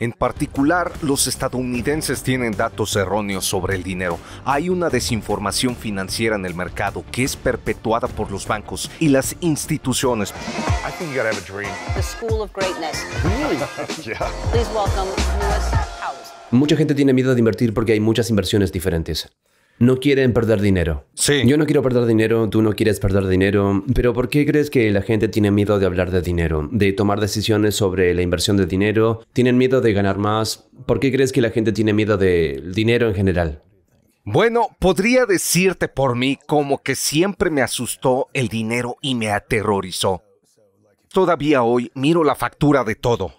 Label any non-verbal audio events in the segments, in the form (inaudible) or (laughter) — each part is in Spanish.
En particular, los estadounidenses tienen datos erróneos sobre el dinero. Hay una desinformación financiera en el mercado que es perpetuada por los bancos y las instituciones. (laughs) Mucha gente tiene miedo de invertir porque hay muchas inversiones diferentes no quieren perder dinero. Sí. Yo no quiero perder dinero, tú no quieres perder dinero, pero ¿por qué crees que la gente tiene miedo de hablar de dinero, de tomar decisiones sobre la inversión de dinero? ¿Tienen miedo de ganar más? ¿Por qué crees que la gente tiene miedo del dinero en general? Bueno, podría decirte por mí como que siempre me asustó el dinero y me aterrorizó. Todavía hoy miro la factura de todo.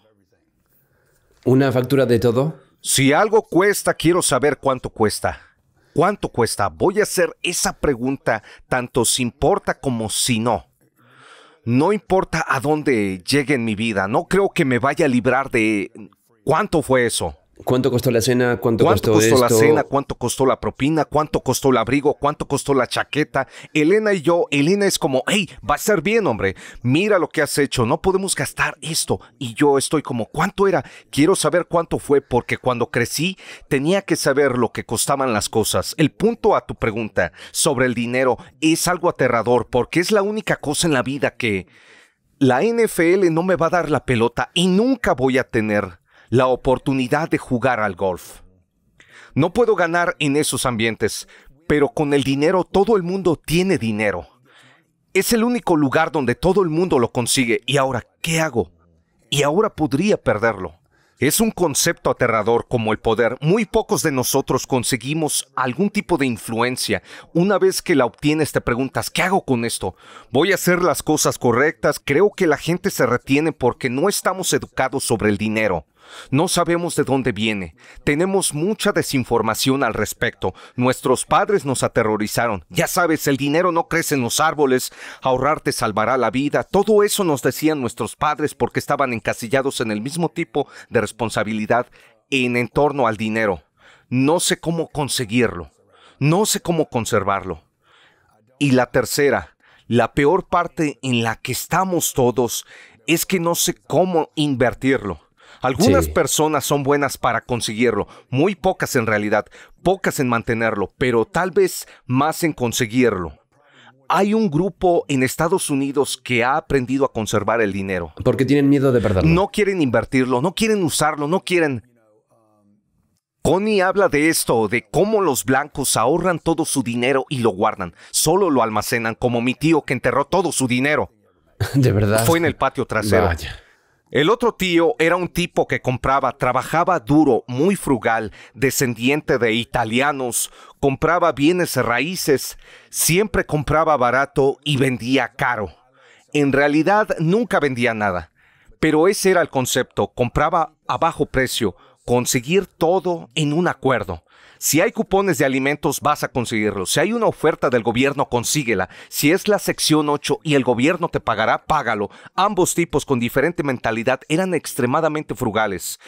¿Una factura de todo? Si algo cuesta, quiero saber cuánto cuesta. ¿Cuánto cuesta? Voy a hacer esa pregunta tanto si importa como si no. No importa a dónde llegue en mi vida, no creo que me vaya a librar de cuánto fue eso. ¿Cuánto costó la cena? ¿Cuánto, ¿Cuánto costó, la cena? ¿Cuánto costó la propina? ¿Cuánto costó el abrigo? ¿Cuánto costó la chaqueta? Elena y yo, Elena es como, hey, va a ser bien, hombre. Mira lo que has hecho, no podemos gastar esto. Y yo estoy como, ¿cuánto era? Quiero saber cuánto fue porque cuando crecí tenía que saber lo que costaban las cosas. El punto a tu pregunta sobre el dinero es algo aterrador porque es la única cosa en la vida que la NFL no me va a dar la pelota y nunca voy a tener la oportunidad de jugar al golf. No puedo ganar en esos ambientes, pero con el dinero todo el mundo tiene dinero. Es el único lugar donde todo el mundo lo consigue. ¿Y ahora qué hago? Y ahora podría perderlo. Es un concepto aterrador como el poder. Muy pocos de nosotros conseguimos algún tipo de influencia. Una vez que la obtienes te preguntas, ¿qué hago con esto? ¿Voy a hacer las cosas correctas? Creo que la gente se retiene porque no estamos educados sobre el dinero. No sabemos de dónde viene. Tenemos mucha desinformación al respecto. Nuestros padres nos aterrorizaron. Ya sabes, el dinero no crece en los árboles. Ahorrar te salvará la vida. Todo eso nos decían nuestros padres porque estaban encasillados en el mismo tipo de responsabilidad en, entorno al dinero. No sé cómo conseguirlo. No sé cómo conservarlo. Y la tercera, la peor parte en la que estamos todos es que no sé cómo invertirlo. Algunas personas son buenas para conseguirlo, muy pocas en realidad, pocas en mantenerlo, pero tal vez más en conseguirlo. Hay un grupo en Estados Unidos que ha aprendido a conservar el dinero. Porque tienen miedo de perderlo. No quieren invertirlo, no quieren usarlo, no quieren... Connie habla de esto, de cómo los blancos ahorran todo su dinero y lo guardan. Solo lo almacenan, como mi tío que enterró todo su dinero. (laughs) De verdad. Fue en el patio trasero. El otro tío era un tipo que compraba, trabajaba duro, muy frugal, descendiente de italianos, compraba bienes raíces, siempre compraba barato y vendía caro. En realidad nunca vendía nada, pero ese era el concepto, compraba a bajo precio, conseguir todo en un acuerdo. Si hay cupones de alimentos, vas a conseguirlos. Si hay una oferta del gobierno, consíguela. Si es la sección 8 y el gobierno te pagará, págalo. Ambos tipos con diferente mentalidad eran extremadamente frugales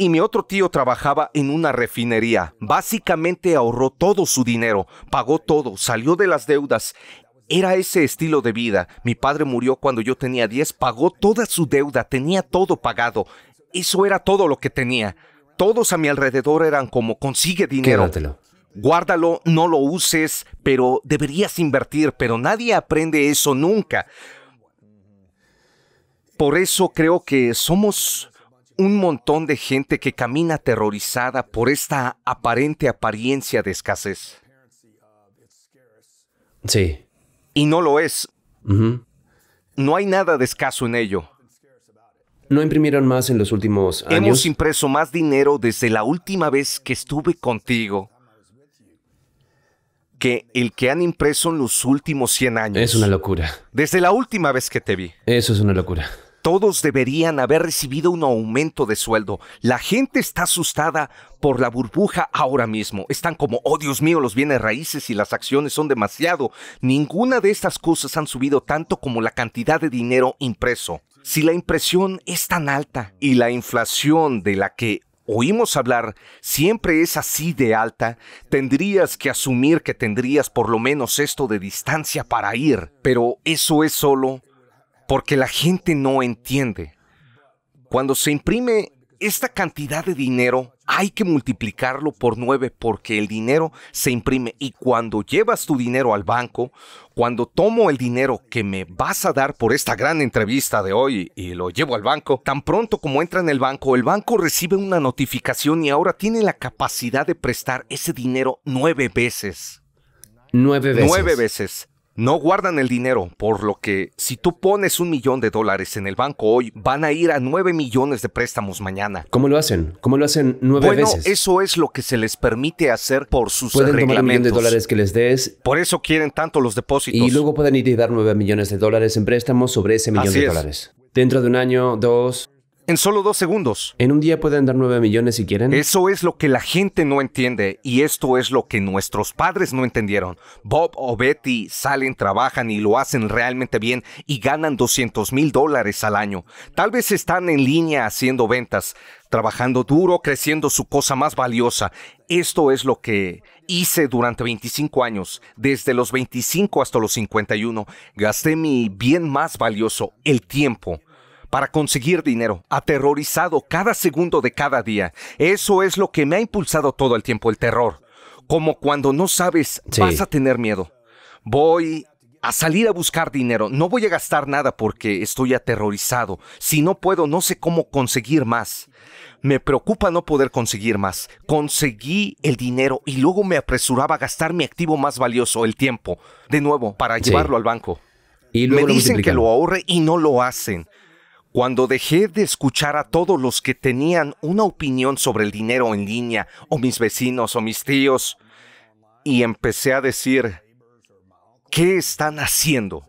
y mi otro tío trabajaba en una refinería. Básicamente ahorró todo su dinero, pagó todo, salió de las deudas. Era ese estilo de vida. Mi padre murió cuando yo tenía 10, pagó toda su deuda, tenía todo pagado. Eso era todo lo que tenía todos a mi alrededor eran como, consigue dinero. Guárdalo, no lo uses, pero deberías invertir, pero nadie aprende eso nunca. Por eso creo que somos un montón de gente que camina aterrorizada por esta aparente apariencia de escasez. Sí. Y no lo es. No hay nada de escaso en ello no imprimieron más en los últimos años. Hemos impreso más dinero desde la última vez que estuve contigo que el que han impreso en los últimos 100 años. Es una locura. Desde la última vez que te vi. Eso es una locura. Todos deberían haber recibido un aumento de sueldo. La gente está asustada por la burbuja ahora mismo. Están como, oh Dios mío, los bienes raíces y las acciones son demasiado. Ninguna de estas cosas han subido tanto como la cantidad de dinero impreso. Si la impresión es tan alta y la inflación de la que oímos hablar siempre es así de alta, tendrías que asumir que tendrías por lo menos esto de distancia para ir, pero eso es solo porque la gente no entiende. Cuando se imprime esta cantidad de dinero, hay que multiplicarlo por nueve porque el dinero se imprime y cuando llevas tu dinero al banco, cuando tomo el dinero que me vas a dar por esta gran entrevista de hoy y lo llevo al banco, tan pronto como entra en el banco, el banco recibe una notificación y ahora tiene la capacidad de prestar ese dinero nueve veces. Nueve veces. Nueve veces no guardan el dinero, por lo que si tú pones un millón de dólares en el banco hoy, van a ir a nueve millones de préstamos mañana. ¿Cómo lo hacen? ¿Cómo lo hacen nueve veces? Bueno, eso es lo que se les permite hacer por sus pueden Tomar el millón de dólares que les des. Por eso quieren tanto los depósitos. Y luego pueden ir y dar nueve millones de dólares en préstamos sobre ese millón de dólares. Dentro de un año, dos, en solo dos segundos. En un día pueden dar nueve millones si quieren. Eso es lo que la gente no entiende y esto es lo que nuestros padres no entendieron. Bob o Betty salen, trabajan y lo hacen realmente bien y ganan 200 mil dólares al año. Tal vez están en línea haciendo ventas, trabajando duro, creciendo su cosa más valiosa. Esto es lo que hice durante 25 años, desde los 25 hasta los 51. Gasté mi bien más valioso, el tiempo para conseguir dinero, aterrorizado cada segundo de cada día. Eso es lo que me ha impulsado todo el tiempo, el terror. Como cuando no sabes, vas a tener miedo. Voy a salir a buscar dinero. No voy a gastar nada porque estoy aterrorizado. Si no puedo, no sé cómo conseguir más. Me preocupa no poder conseguir más. Conseguí el dinero y luego me apresuraba a gastar mi activo más valioso, el tiempo, de nuevo, para llevarlo al banco. me dicen que lo ahorre y no lo hacen. Cuando dejé de escuchar a todos los que tenían una opinión sobre el dinero en línea, o mis vecinos, o mis tíos, y empecé a decir, ¿qué están haciendo?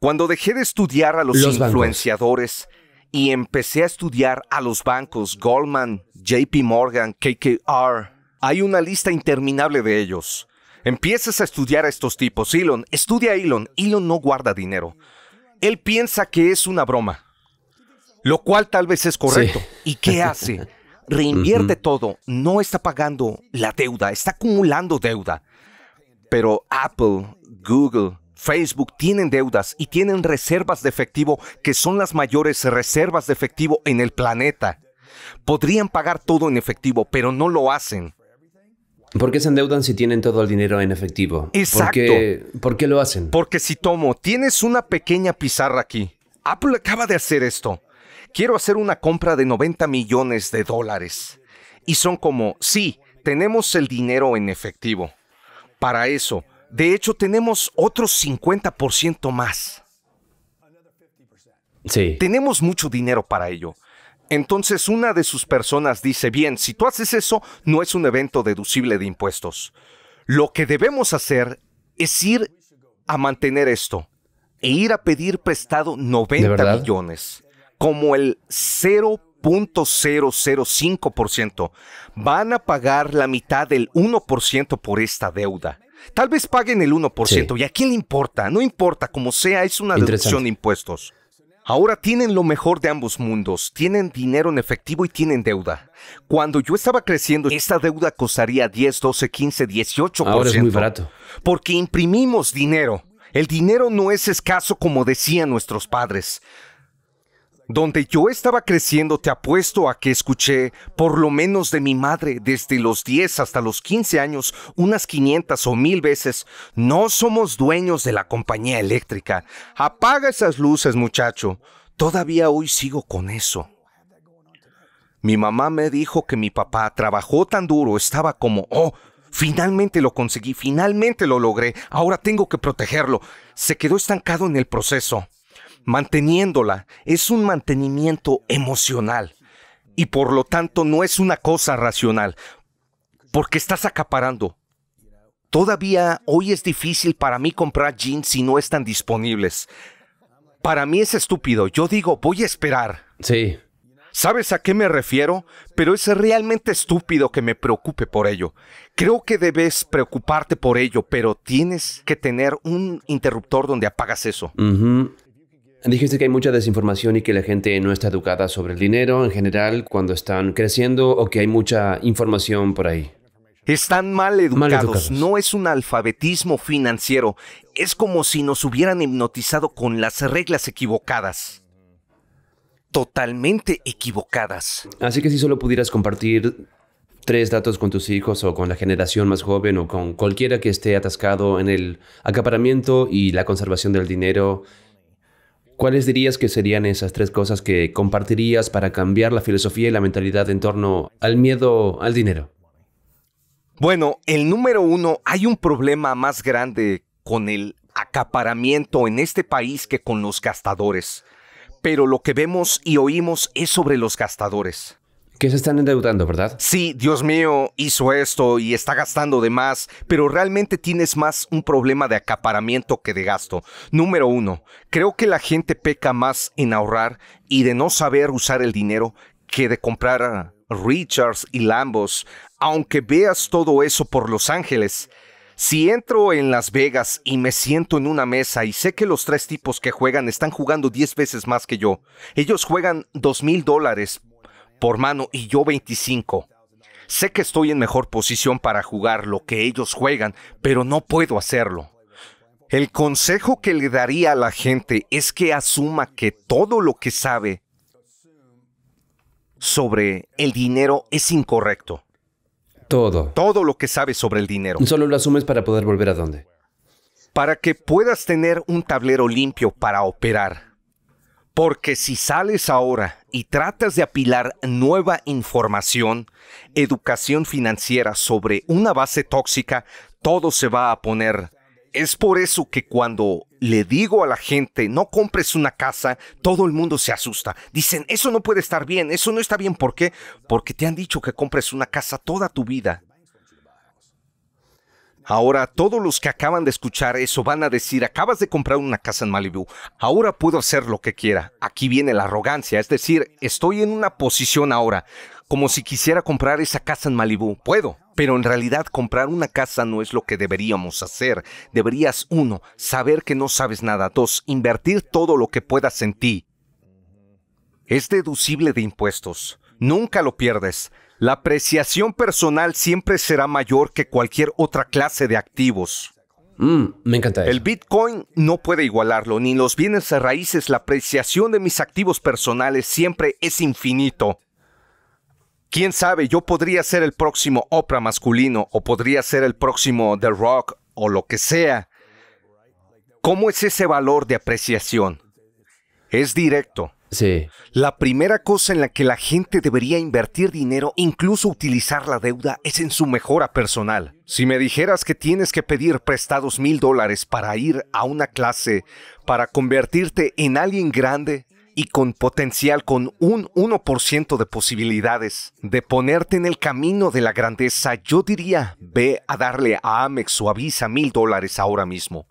Cuando dejé de estudiar a los, influenciadores y empecé a estudiar a los bancos Goldman, JP Morgan, KKR, hay una lista interminable de ellos. Empiezas a estudiar a estos tipos. Elon, estudia a Elon. Elon no guarda dinero. Él piensa que es una broma lo cual tal vez es correcto. ¿Y qué hace? (laughs) Reinvierte todo, no está pagando la deuda, está acumulando deuda. Pero Apple, Google, Facebook tienen deudas y tienen reservas de efectivo que son las mayores reservas de efectivo en el planeta. Podrían pagar todo en efectivo, pero no lo hacen. ¿Por qué se endeudan si tienen todo el dinero en efectivo? Exacto. ¿Por ¿Por qué lo hacen? Porque si tomo, tienes una pequeña pizarra aquí. Apple acaba de hacer esto quiero hacer una compra de 90 millones de dólares. Y son como, sí, tenemos el dinero en efectivo. Para eso, de hecho, tenemos otro 50% más. Sí. Tenemos mucho dinero para ello. Entonces una de sus personas dice, bien, si tú haces eso, no es un evento deducible de impuestos. Lo que debemos hacer es ir a mantener esto e ir a pedir prestado 90 millones como el 0.005%. Van a pagar la mitad del 1% por esta deuda. Tal vez paguen el 1%. ¿Y a quién le importa? No importa, como sea, es una deducción de impuestos. Ahora tienen lo mejor de ambos mundos, tienen dinero en efectivo y tienen deuda. Cuando yo estaba creciendo, esta deuda costaría 10, 12, 15, 18%. Ahora es muy barato. Porque imprimimos dinero. El dinero no es escaso como decían nuestros padres. Donde yo estaba creciendo, te apuesto a que escuché, por lo menos de mi madre, desde los 10 hasta los 15 años, unas 500 o 1000 veces, no somos dueños de la compañía eléctrica. Apaga esas luces, muchacho. Todavía hoy sigo con eso. Mi mamá me dijo que mi papá trabajó tan duro, estaba como, oh, finalmente lo conseguí, finalmente lo logré, ahora tengo que protegerlo. Se quedó estancado en el proceso manteniéndola, es un mantenimiento emocional y por lo tanto no es una cosa racional, porque estás acaparando. Todavía hoy es difícil para mí comprar jeans si no están disponibles. Para mí es estúpido. Yo digo, voy a esperar. Sí. ¿Sabes a qué me refiero? Pero es realmente estúpido que me preocupe por ello. Creo que debes preocuparte por ello, pero tienes que tener un interruptor donde apagas eso. Dijiste que hay mucha desinformación y que la gente no está educada sobre el dinero en general cuando están creciendo o que hay mucha información por ahí. Están mal educados. No es un alfabetismo financiero. Es como si nos hubieran hipnotizado con las reglas equivocadas. Totalmente equivocadas. Así que si solo pudieras compartir tres datos con tus hijos o con la generación más joven o con cualquiera que esté atascado en el acaparamiento y la conservación del dinero ¿Cuáles dirías que serían esas tres cosas que compartirías para cambiar la filosofía y la mentalidad en torno al miedo al dinero? Bueno, el número uno, hay un problema más grande con el acaparamiento en este país que con los gastadores. Pero lo que vemos y oímos es sobre los gastadores que se están endeudando, ¿verdad? Sí, Dios mío, hizo esto y está gastando de más, pero realmente tienes más un problema de acaparamiento que de gasto. Número uno, creo que la gente peca más en ahorrar y de no saber usar el dinero que de comprar Richards y Lambos. Aunque veas todo eso por Los Ángeles, si entro en Las Vegas y me siento en una mesa y sé que los tres tipos que juegan están jugando 10 veces más que yo, ellos juegan dos mil dólares por mano y yo 25. Sé que estoy en mejor posición para jugar lo que ellos juegan, pero no puedo hacerlo. El consejo que le daría a la gente es que asuma que todo lo que sabe sobre el dinero es incorrecto. Todo. Todo lo que sabe sobre el dinero. Y Solo lo asumes para poder volver a dónde. Para que puedas tener un tablero limpio para operar. Porque si sales ahora y tratas de apilar nueva información, educación financiera sobre una base tóxica, todo se va a poner. Es por eso que cuando le digo a la gente, no compres una casa, todo el mundo se asusta. Dicen, eso no puede estar bien, eso no está bien. ¿Por qué? Porque te han dicho que compres una casa toda tu vida. Ahora todos los que acaban de escuchar eso van a decir, acabas de comprar una casa en Malibu, ahora puedo hacer lo que quiera. Aquí viene la arrogancia, es decir, estoy en una posición ahora, como si quisiera comprar esa casa en Malibu. Puedo, pero en realidad comprar una casa no es lo que deberíamos hacer. Deberías, uno, saber que no sabes nada. Dos, invertir todo lo que puedas en ti. Es deducible de impuestos. Nunca lo pierdes. La apreciación personal siempre será mayor que cualquier otra clase de activos. Mm, me encanta eso. El Bitcoin no puede igualarlo, ni los bienes raíces. La apreciación de mis activos personales siempre es infinito. Quién sabe, yo podría ser el próximo Oprah masculino, o podría ser el próximo The Rock, o lo que sea. ¿Cómo es ese valor de apreciación? Es directo. La primera cosa en la que la gente debería invertir dinero, incluso utilizar la deuda, es en su mejora personal. Si me dijeras que tienes que pedir prestados mil dólares para ir a una clase, para convertirte en alguien grande y con potencial, con un 1% de posibilidades de ponerte en el camino de la grandeza, yo diría, ve a darle a Amex o Visa mil dólares ahora mismo.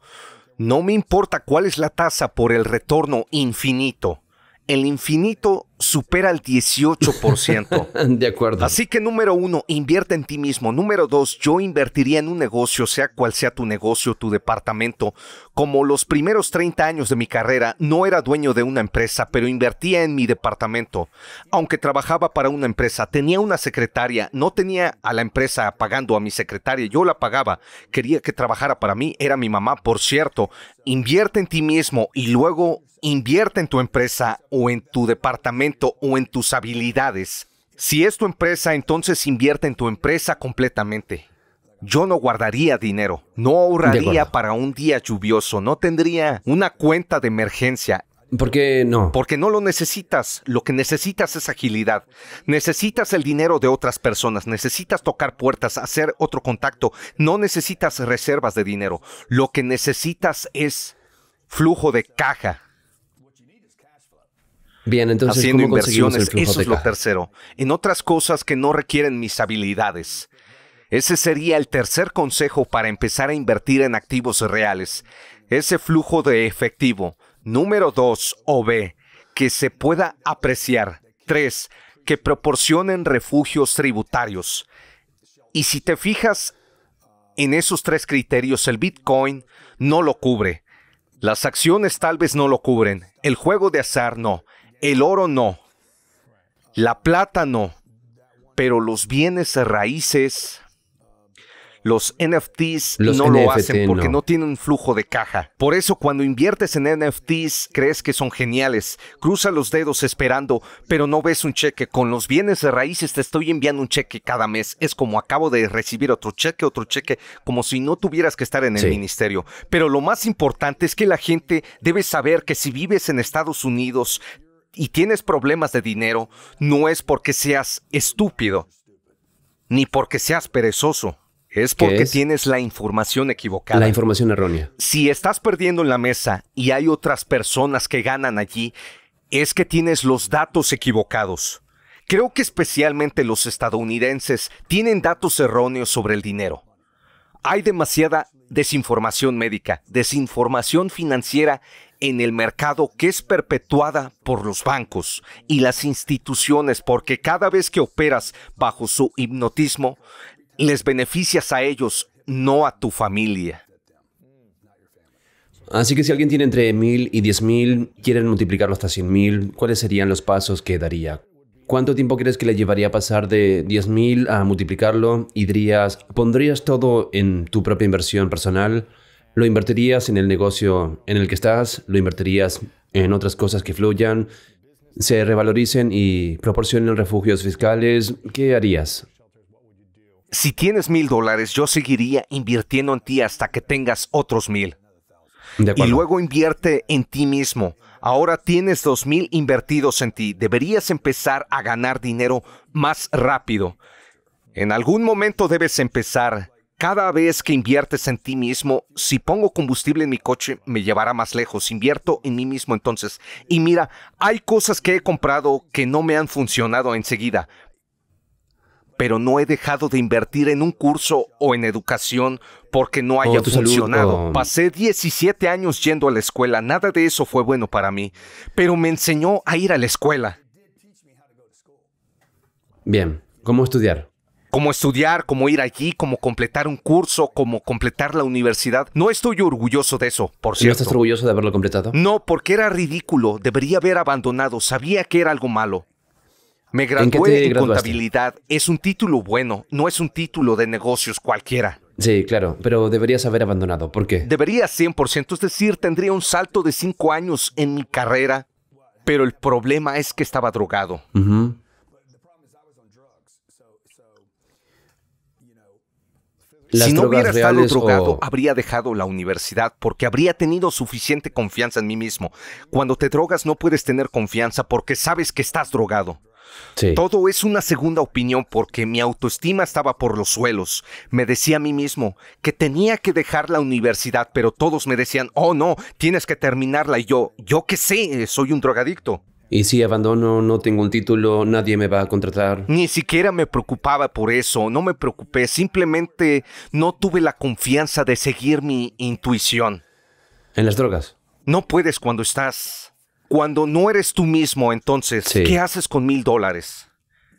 No me importa cuál es la tasa por el retorno infinito el infinito supera el 18%. (laughs) de acuerdo. Así que número uno, invierte en ti mismo. Número dos, yo invertiría en un negocio, sea cual sea tu negocio, tu departamento. Como los primeros 30 años de mi carrera, no era dueño de una empresa, pero invertía en mi departamento. Aunque trabajaba para una empresa, tenía una secretaria, no tenía a la empresa pagando a mi secretaria, yo la pagaba. Quería que trabajara para mí, era mi mamá, por cierto. Invierte en ti mismo y luego invierte en tu empresa o en tu departamento o en tus habilidades. Si es tu empresa, entonces invierte en tu empresa completamente. Yo no guardaría dinero, no ahorraría para un día lluvioso, no tendría una cuenta de emergencia. ¿Por qué no? Porque no lo necesitas. Lo que necesitas es agilidad. Necesitas el dinero de otras personas. Necesitas tocar puertas, hacer otro contacto. No necesitas reservas de dinero. Lo que necesitas es flujo de caja. Bien, entonces, haciendo inversiones. Eso es lo tercero. En otras cosas que no requieren mis habilidades. Ese sería el tercer consejo para empezar a invertir en activos reales. Ese flujo de efectivo. Número 2 o B, que se pueda apreciar. 3. Que proporcionen refugios tributarios. Y si te fijas en esos tres criterios, el Bitcoin no lo cubre. Las acciones tal vez no lo cubren. El juego de azar no. El oro no, la plata no, pero los bienes raíces, los NFTs no lo hacen porque no. tienen flujo de caja. Por eso cuando inviertes en NFTs crees que son geniales, cruza los dedos esperando, pero no ves un cheque. Con los bienes raíces te estoy enviando un cheque cada mes. Es como acabo de recibir otro cheque, otro cheque, como si no tuvieras que estar en el ministerio. Pero lo más importante es que la gente debe saber que si vives en Estados Unidos y tienes problemas de dinero, no es porque seas estúpido, ni porque seas perezoso. Es porque tienes la información equivocada. La información errónea. Si estás perdiendo en la mesa y hay otras personas que ganan allí, es que tienes los datos equivocados. Creo que especialmente los estadounidenses tienen datos erróneos sobre el dinero. Hay demasiada desinformación médica, desinformación financiera en el mercado que es perpetuada por los bancos y las instituciones porque cada vez que operas bajo su hipnotismo, les beneficias a ellos, no a tu familia. Así que si alguien tiene entre mil y diez mil, quieren multiplicarlo hasta cien mil, ¿cuáles serían los pasos que daría? ¿Cuánto tiempo crees que le llevaría a pasar de mil a multiplicarlo? ¿Y dirías, pondrías todo en tu propia inversión personal? lo invertirías en el negocio en el que estás, lo invertirías en otras cosas que fluyan, se revaloricen y proporcionen refugios fiscales. ¿Qué harías? Si tienes mil dólares, yo seguiría invirtiendo en ti hasta que tengas otros mil. Y luego invierte en ti mismo. Ahora tienes dos mil invertidos en ti. Deberías empezar a ganar dinero más rápido. En algún momento debes empezar cada vez que inviertes en ti mismo, si pongo combustible en mi coche, me llevará más lejos. Invierto en mí mismo entonces. Y mira, hay cosas que he comprado que no me han funcionado enseguida, pero no he dejado de invertir en un curso o en educación porque no oh, haya funcionado. Oh. Pasé 17 años yendo a la escuela, nada de eso fue bueno para mí, pero me enseñó a ir a la escuela. Bien, ¿cómo estudiar? como estudiar, como ir allí, como completar un curso, como completar la universidad. No estoy orgulloso de eso, por cierto. ¿No estás orgulloso de haberlo completado? No, porque era ridículo, debería haber abandonado, sabía que era algo malo. Me gradué en, contabilidad, es un título bueno, no es un título de negocios cualquiera. Sí, claro, pero deberías haber abandonado. ¿Por qué? Debería 100%, es decir, tendría un salto de 5 años en mi carrera, pero el problema es que estaba drogado. si no hubiera estado drogado, habría dejado la universidad porque habría tenido suficiente confianza en mí mismo. Cuando te drogas no puedes tener confianza porque sabes que estás drogado. Todo es una segunda opinión porque mi autoestima estaba por los suelos. Me decía a mí mismo que tenía que dejar la universidad, pero todos me decían, oh no, tienes que terminarla. Y yo, yo qué sé, soy un drogadicto. Y si abandono, no tengo un título, nadie me va a contratar. Ni siquiera me preocupaba por eso, no me preocupé, simplemente no tuve la confianza de seguir mi intuición. ¿En las drogas? No puedes cuando estás... Cuando no eres tú mismo, entonces, ¿qué haces con mil dólares?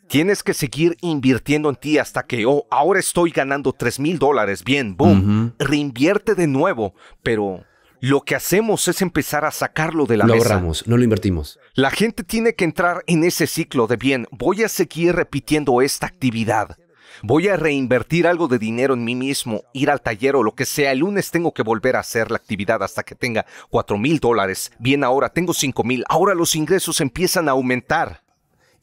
Tienes que seguir invirtiendo en ti hasta que, oh, ahora estoy ganando tres mil dólares, bien, boom, reinvierte de nuevo, pero lo que hacemos es empezar a sacarlo de la Lo ahorramos, no lo invertimos. La gente tiene que entrar en ese ciclo de bien, voy a seguir repitiendo esta actividad. Voy a reinvertir algo de dinero en mí mismo, ir al taller o lo que sea. El lunes tengo que volver a hacer la actividad hasta que tenga cuatro mil dólares. Bien, ahora tengo cinco mil. Ahora los ingresos empiezan a aumentar.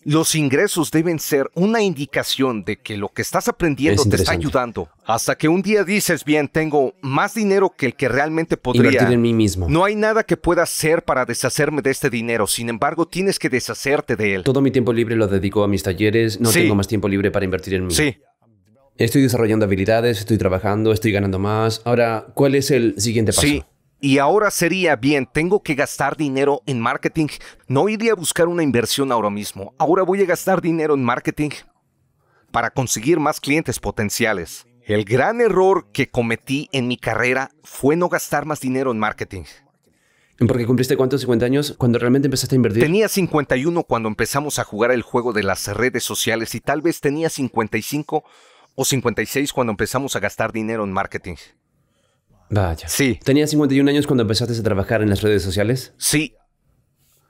Los ingresos deben ser una indicación de que lo que estás aprendiendo te está ayudando. Hasta que un día dices, bien, tengo más dinero que el que realmente podría. Invertir en mí mismo. No hay nada que pueda hacer para deshacerme de este dinero. Sin embargo, tienes que deshacerte de él. Todo mi tiempo libre lo dedico a mis talleres. No tengo más tiempo libre para invertir en mí. Sí. Estoy desarrollando habilidades, estoy trabajando, estoy ganando más. Ahora, ¿cuál es el siguiente paso? Sí, y ahora sería, bien, tengo que gastar dinero en marketing. No iría a buscar una inversión ahora mismo. Ahora voy a gastar dinero en marketing para conseguir más clientes potenciales. El gran error que cometí en mi carrera fue no gastar más dinero en marketing. Porque cumpliste cuántos 50 años cuando realmente empezaste a invertir. Tenía 51 cuando empezamos a jugar el juego de las redes sociales y tal vez tenía 55 o 56 cuando empezamos a gastar dinero en marketing. Vaya. Sí. ¿Tenías 51 años cuando empezaste a trabajar en las redes sociales? Sí.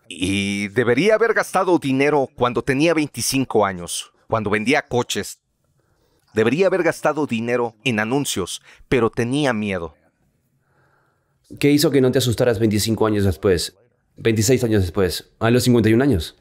Y debería haber gastado dinero cuando tenía 25 años, cuando vendía coches. Debería haber gastado dinero en anuncios, pero tenía miedo. ¿Qué hizo que no te asustaras 25 años después? 26 años después, a los 51 años.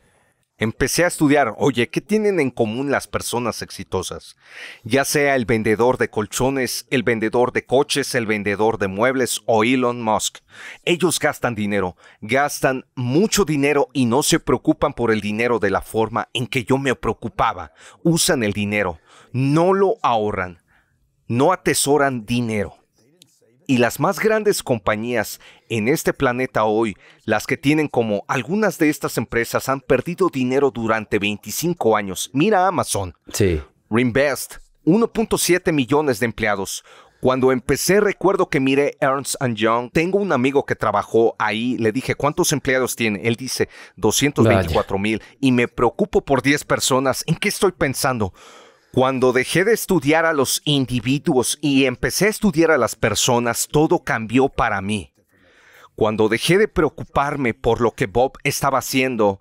Empecé a estudiar, oye, ¿qué tienen en común las personas exitosas? Ya sea el vendedor de colchones, el vendedor de coches, el vendedor de muebles o Elon Musk. Ellos gastan dinero, gastan mucho dinero y no se preocupan por el dinero de la forma en que yo me preocupaba. Usan el dinero, no lo ahorran, no atesoran dinero y las más grandes compañías en este planeta hoy, las que tienen como algunas de estas empresas han perdido dinero durante 25 años. Mira Amazon. Sí. Reinvest, 1.7 millones de empleados. Cuando empecé recuerdo que miré Ernst Young. Tengo un amigo que trabajó ahí. Le dije, ¿cuántos empleados tiene? Él dice, 224 mil. Y me preocupo por 10 personas. ¿En qué estoy pensando? Cuando dejé de estudiar a los individuos y empecé a estudiar a las personas, todo cambió para mí. Cuando dejé de preocuparme por lo que Bob estaba haciendo,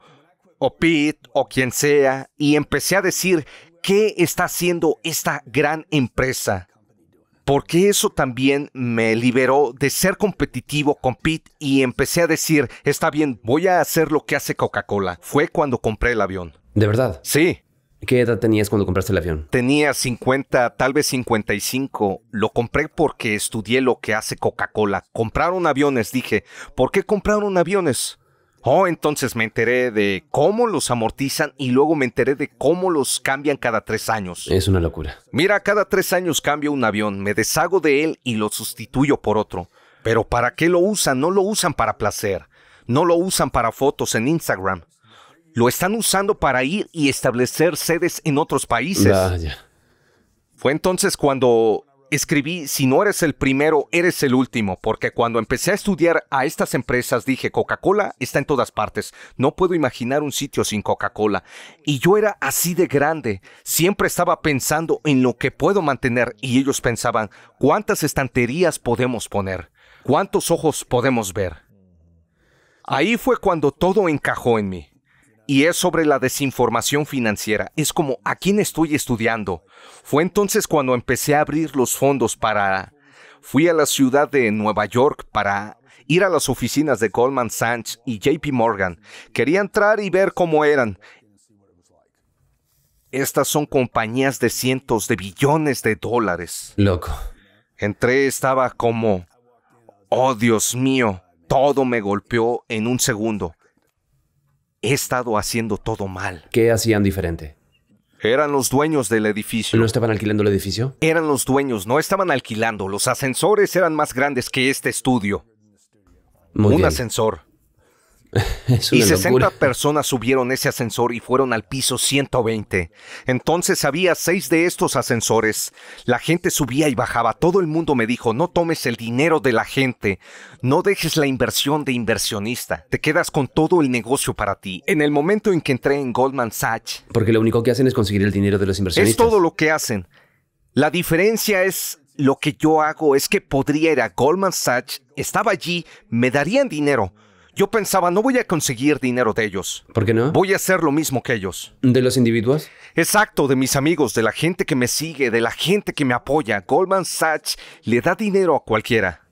o Pete, o quien sea, y empecé a decir, ¿qué está haciendo esta gran empresa? Porque eso también me liberó de ser competitivo con Pete y empecé a decir, está bien, voy a hacer lo que hace Coca-Cola. Fue cuando compré el avión. ¿De verdad? Sí. ¿Qué edad tenías cuando compraste el avión? Tenía 50, tal vez 55. Lo compré porque estudié lo que hace Coca-Cola. Compraron aviones, dije. ¿Por qué compraron aviones? Oh, entonces me enteré de cómo los amortizan y luego me enteré de cómo los cambian cada tres años. Es una locura. Mira, cada tres años cambio un avión, me deshago de él y lo sustituyo por otro. Pero ¿para qué lo usan? No lo usan para placer. No lo usan para fotos en Instagram lo están usando para ir y establecer sedes en otros países. Fue entonces cuando escribí, si no eres el primero, eres el último, porque cuando empecé a estudiar a estas empresas dije, Coca-Cola está en todas partes, no puedo imaginar un sitio sin Coca-Cola. Y yo era así de grande, siempre estaba pensando en lo que puedo mantener y ellos pensaban, ¿cuántas estanterías podemos poner? ¿Cuántos ojos podemos ver? Ahí fue cuando todo encajó en mí y es sobre la desinformación financiera. Es como, ¿a quién estoy estudiando? Fue entonces cuando empecé a abrir los fondos para... Fui a la ciudad de Nueva York para ir a las oficinas de Goldman Sachs y JP Morgan. Quería entrar y ver cómo eran. Estas son compañías de cientos de billones de dólares. Loco. Entré, estaba como, oh Dios mío, todo me golpeó en un segundo he estado haciendo todo mal. ¿Qué hacían diferente? Eran los dueños del edificio. ¿No estaban alquilando el edificio? Eran los dueños, no estaban alquilando. Los ascensores eran más grandes que este estudio. un ascensor. (laughs) y 60 personas subieron ese ascensor y fueron al piso 120. Entonces había seis de estos ascensores. La gente subía y bajaba. Todo el mundo me dijo, no tomes el dinero de la gente. No dejes la inversión de inversionista. Te quedas con todo el negocio para ti. En el momento en que entré en Goldman Sachs... Porque lo único que hacen es conseguir el dinero de los inversionistas. Es todo lo que hacen. La diferencia es lo que yo hago es que podría ir a Goldman Sachs, estaba allí, me darían dinero yo pensaba, no voy a conseguir dinero de ellos. ¿Por qué no? Voy a hacer lo mismo que ellos. ¿De los individuos? Exacto, de mis amigos, de la gente que me sigue, de la gente que me apoya. Goldman Sachs le da dinero a cualquiera.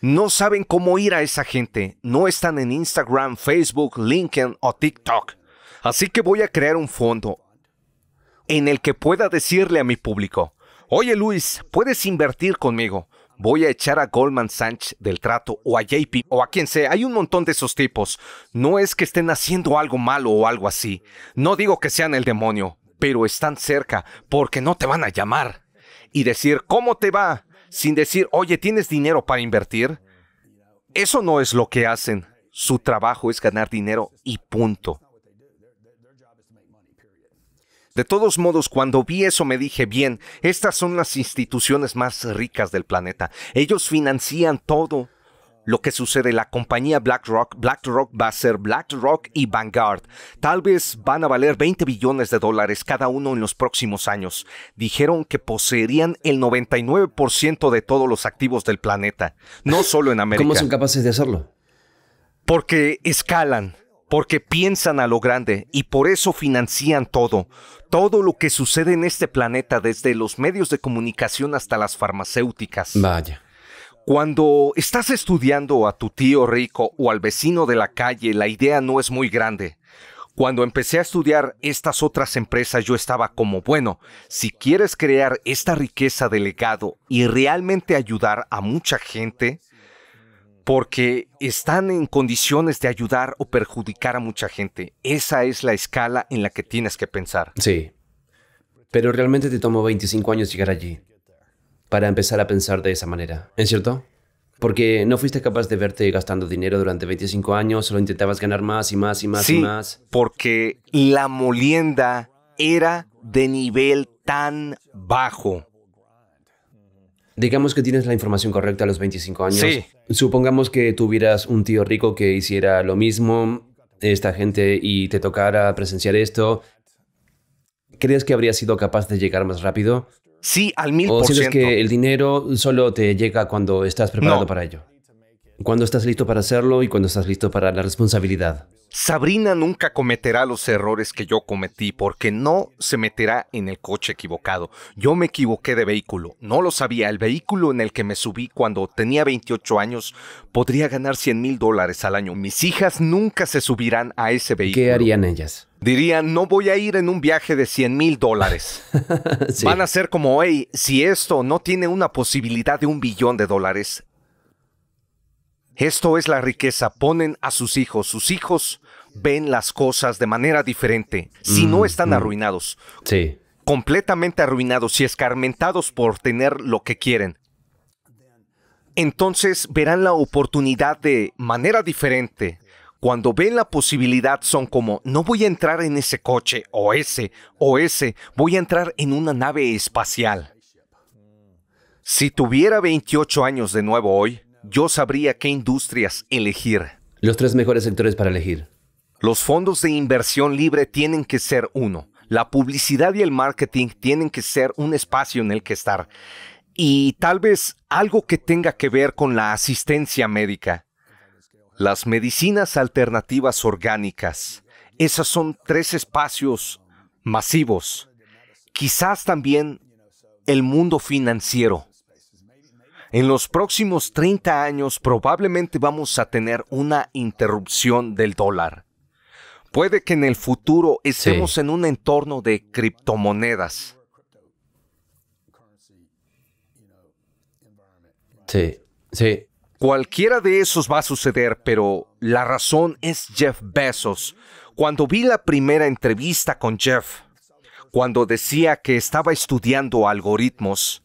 No saben cómo ir a esa gente. No están en Instagram, Facebook, LinkedIn o TikTok. Así que voy a crear un fondo en el que pueda decirle a mi público, oye Luis, puedes invertir conmigo voy a echar a Goldman Sachs del trato o a JP o a quien sea. Hay un montón de esos tipos. No es que estén haciendo algo malo o algo así. No digo que sean el demonio, pero están cerca porque no te van a llamar y decir cómo te va sin decir, oye, ¿tienes dinero para invertir? Eso no es lo que hacen. Su trabajo es ganar dinero y punto. De todos modos, cuando vi eso me dije, bien, estas son las instituciones más ricas del planeta. Ellos financian todo lo que sucede. La compañía BlackRock, BlackRock va a ser BlackRock y Vanguard. Tal vez van a valer 20 billones de dólares cada uno en los próximos años. Dijeron que poseerían el 99% de todos los activos del planeta, no solo en América. ¿Cómo son capaces de hacerlo? Porque escalan porque piensan a lo grande y por eso financian todo. Todo lo que sucede en este planeta, desde los medios de comunicación hasta las farmacéuticas. Vaya. Cuando estás estudiando a tu tío rico o al vecino de la calle, la idea no es muy grande. Cuando empecé a estudiar estas otras empresas, yo estaba como, bueno, si quieres crear esta riqueza de legado y realmente ayudar a mucha gente, porque están en condiciones de ayudar o perjudicar a mucha gente. Esa es la escala en la que tienes que pensar. Sí. Pero realmente te tomó 25 años llegar allí para empezar a pensar de esa manera, ¿es cierto? Porque no fuiste capaz de verte gastando dinero durante 25 años, solo intentabas ganar más y más y más y más. Porque la molienda era de nivel tan bajo digamos que tienes la información correcta a los 25 años. Supongamos que tuvieras un tío rico que hiciera lo mismo, esta gente, y te tocara presenciar esto. ¿Crees que habrías sido capaz de llegar más rápido? Sí, al mismo por ciento. ¿O que el dinero solo te llega cuando estás preparado para ello? Cuando estás listo para hacerlo y cuando estás listo para la responsabilidad. Sabrina nunca cometerá los errores que yo cometí porque no se meterá en el coche equivocado. Yo me equivoqué de vehículo, no lo sabía. El vehículo en el que me subí cuando tenía 28 años podría ganar 100 mil dólares al año. Mis hijas nunca se subirán a ese vehículo. ¿Qué harían ellas? Dirían, no voy a ir en un viaje de 100 mil dólares. (laughs) Van a ser como, hey, si esto no tiene una posibilidad de un billón de dólares, esto es la riqueza, ponen a sus hijos, sus hijos ven las cosas de manera diferente, si no mm, están mm. arruinados. Sí. Completamente arruinados y escarmentados por tener lo que quieren. Entonces verán la oportunidad de manera diferente. Cuando ven la posibilidad son como, no voy a entrar en ese coche o ese o ese, voy a entrar en una nave espacial. Si tuviera 28 años de nuevo hoy, yo sabría qué industrias elegir. Los tres mejores sectores para elegir. Los fondos de inversión libre tienen que ser uno. La publicidad y el marketing tienen que ser un espacio en el que estar. Y tal vez algo que tenga que ver con la asistencia médica. Las medicinas alternativas orgánicas. Esos son tres espacios masivos. Quizás también el mundo financiero. En los próximos 30 años probablemente vamos a tener una interrupción del dólar. Puede que en el futuro estemos en un entorno de criptomonedas. Sí, sí. Cualquiera de esos va a suceder, pero la razón es Jeff Bezos. Cuando vi la primera entrevista con Jeff, cuando decía que estaba estudiando algoritmos,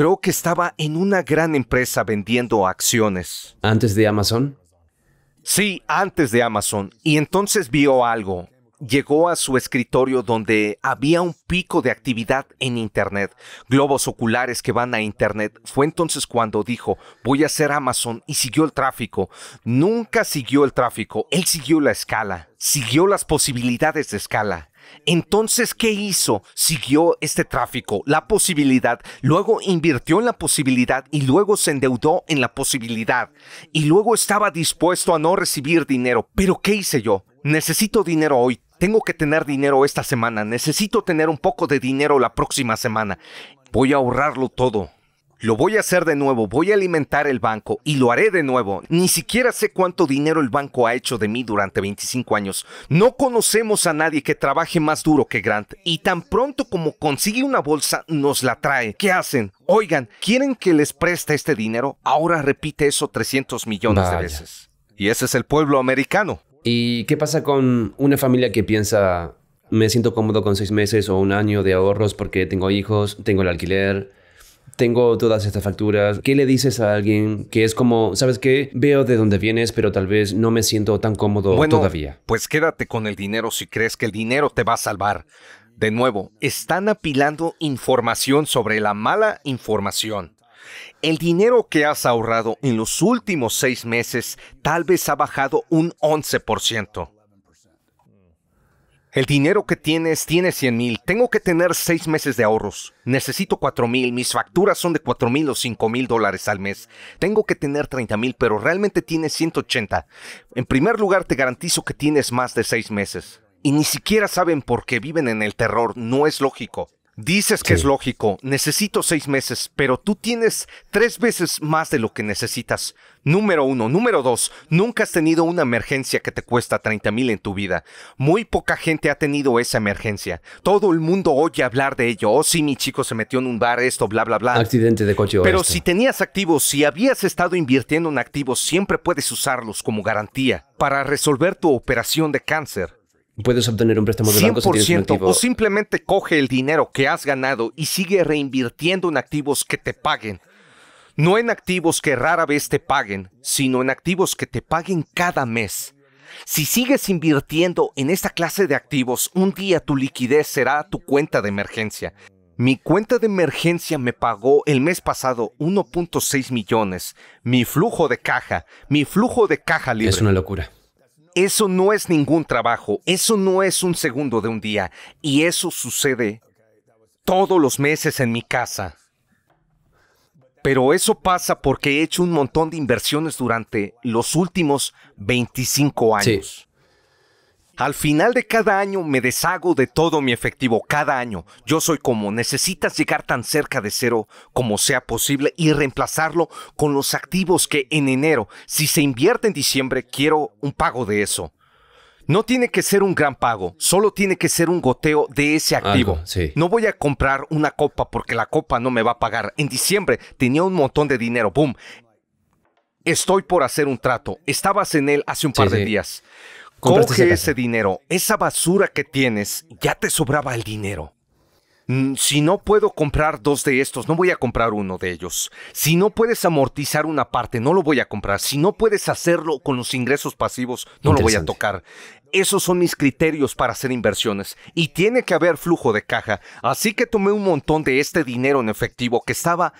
Creo que estaba en una gran empresa vendiendo acciones. ¿Antes de Amazon? Sí, antes de Amazon. Y entonces vio algo. Llegó a su escritorio donde había un pico de actividad en Internet, globos oculares que van a Internet. Fue entonces cuando dijo, voy a hacer Amazon y siguió el tráfico. Nunca siguió el tráfico, él siguió la escala, siguió las posibilidades de escala. Entonces, ¿qué hizo? Siguió este tráfico, la posibilidad, luego invirtió en la posibilidad y luego se endeudó en la posibilidad. Y luego estaba dispuesto a no recibir dinero. Pero ¿qué hice yo? Necesito dinero hoy. Tengo que tener dinero esta semana. Necesito tener un poco de dinero la próxima semana. Voy a ahorrarlo todo. Lo voy a hacer de nuevo, voy a alimentar el banco y lo haré de nuevo. Ni siquiera sé cuánto dinero el banco ha hecho de mí durante 25 años. No conocemos a nadie que trabaje más duro que Grant y tan pronto como consigue una bolsa nos la trae. ¿Qué hacen? Oigan, ¿quieren que les preste este dinero? Ahora repite eso 300 millones de veces. Y ese es el pueblo americano. ¿Y qué pasa con una familia que piensa, me siento cómodo con seis meses o un año de ahorros porque tengo hijos, tengo el alquiler? tengo todas estas facturas. ¿Qué le dices a alguien que es como, sabes qué, veo de dónde vienes, pero tal vez no me siento tan cómodo bueno, todavía? Pues quédate con el dinero si crees que el dinero te va a salvar. De nuevo, están apilando información sobre la mala información. El dinero que has ahorrado en los últimos seis meses tal vez ha bajado un 11%. El dinero que tienes, tiene 100 mil. Tengo que tener seis meses de ahorros. Necesito 4 mil. Mis facturas son de 4 mil o 5 mil dólares al mes. Tengo que tener 30 mil, pero realmente tienes 180. En primer lugar, te garantizo que tienes más de seis meses. Y ni siquiera saben por qué viven en el terror. No es lógico. Dices que es lógico, necesito seis meses, pero tú tienes tres veces más de lo que necesitas. Número uno. Número dos, nunca has tenido una emergencia que te cuesta 30 mil en tu vida. Muy poca gente ha tenido esa emergencia. Todo el mundo oye hablar de ello. Oh, sí, mi chico se metió en un bar, esto, bla, bla, bla. Accidente de coche. Pero si tenías activos, si habías estado invirtiendo en activos, siempre puedes usarlos como garantía para resolver tu operación de cáncer puedes obtener un préstamo de banco O simplemente coge el dinero que has ganado y sigue reinvirtiendo en activos que te paguen. No en activos que rara vez te paguen, sino en activos que te paguen cada mes. Si sigues invirtiendo en esta clase de activos, un día tu liquidez será tu cuenta de emergencia. Mi cuenta de emergencia me pagó el mes pasado 1.6 millones. Mi flujo de caja, mi flujo de caja libre. Es una locura. Eso no es ningún trabajo, eso no es un segundo de un día, y eso sucede todos los meses en mi casa. Pero eso pasa porque he hecho un montón de inversiones durante los últimos 25 años. Al final de cada año me deshago de todo mi efectivo, cada año. Yo soy como, necesitas llegar tan cerca de cero como sea posible y reemplazarlo con los activos que en enero, si se invierte en diciembre, quiero un pago de eso. No tiene que ser un gran pago, solo tiene que ser un goteo de ese activo. No voy a comprar una copa porque la copa no me va a pagar. En diciembre tenía un montón de dinero, boom. Estoy por hacer un trato. Estabas en él hace un par de días. Coge ese dinero, esa basura que tienes, ya te sobraba el dinero. Mm, si no puedo comprar dos de estos, no voy a comprar uno de ellos. Si no puedes amortizar una parte, no lo voy a comprar. Si no puedes hacerlo con los ingresos pasivos, no lo voy a tocar. Esos son mis criterios para hacer inversiones y tiene que haber flujo de caja. Así que tomé un montón de este dinero en efectivo que estaba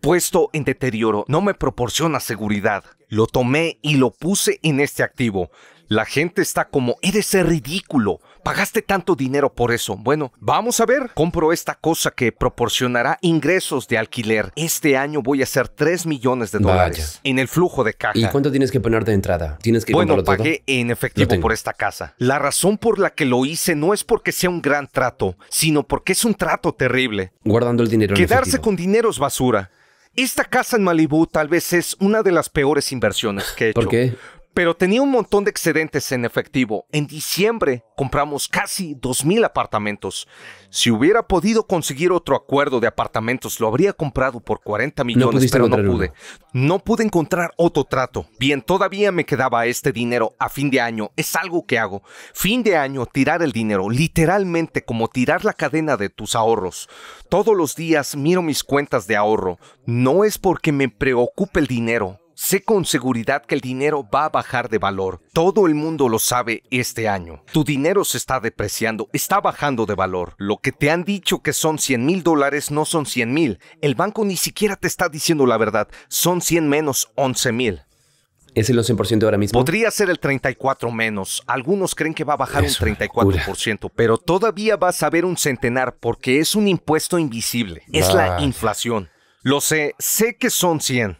puesto en deterioro, no me proporciona seguridad. Lo tomé y lo puse en este activo. La gente está como, eres ridículo, pagaste tanto dinero por eso. Bueno, vamos a ver, compro esta cosa que proporcionará ingresos de alquiler. Este año voy a hacer 3 millones de dólares en el flujo de caja. ¿Y cuánto tienes que poner de entrada? ¿Tienes que Bueno, pagué en efectivo por esta casa. La razón por la que lo hice no es porque sea un gran trato, sino porque es un trato terrible. Guardando el dinero. Quedarse con dinero es basura. Esta casa en Malibú tal vez es una de las peores inversiones que he hecho. ¿Por qué? pero tenía un montón de excedentes en efectivo. En diciembre compramos casi 2.000 apartamentos. Si hubiera podido conseguir otro acuerdo de apartamentos, lo habría comprado por 40 millones, pero no pude. No pude encontrar otro trato. Bien, todavía me quedaba este dinero a fin de año. Es algo que hago. Fin de año, tirar el dinero, literalmente como tirar la cadena de tus ahorros. Todos los días miro mis cuentas de ahorro. No es porque me preocupe el dinero, Sé con seguridad que el dinero va a bajar de valor. Todo el mundo lo sabe este año. Tu dinero se está depreciando, está bajando de valor. Lo que te han dicho que son 100 mil dólares no son 100 mil. El banco ni siquiera te está diciendo la verdad. Son 100 menos 11 mil. ¿Es el 11% ahora mismo? Podría ser el 34 menos. Algunos creen que va a bajar un 34%, pero todavía vas a ver un centenar porque es un impuesto invisible. Es la inflación. Lo sé, sé que son 100.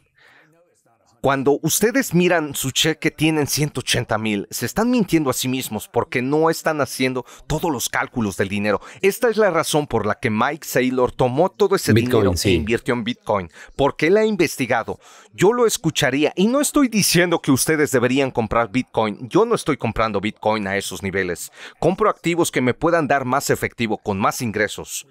Cuando ustedes miran su cheque tienen 180 mil, se están mintiendo a sí mismos porque no están haciendo todos los cálculos del dinero. Esta es la razón por la que Mike Saylor tomó todo ese dinero e invirtió en Bitcoin, porque él ha investigado. Yo lo escucharía y no estoy diciendo que ustedes deberían comprar Bitcoin. Yo no estoy comprando Bitcoin a esos niveles. Compro activos que me puedan dar más efectivo con más ingresos.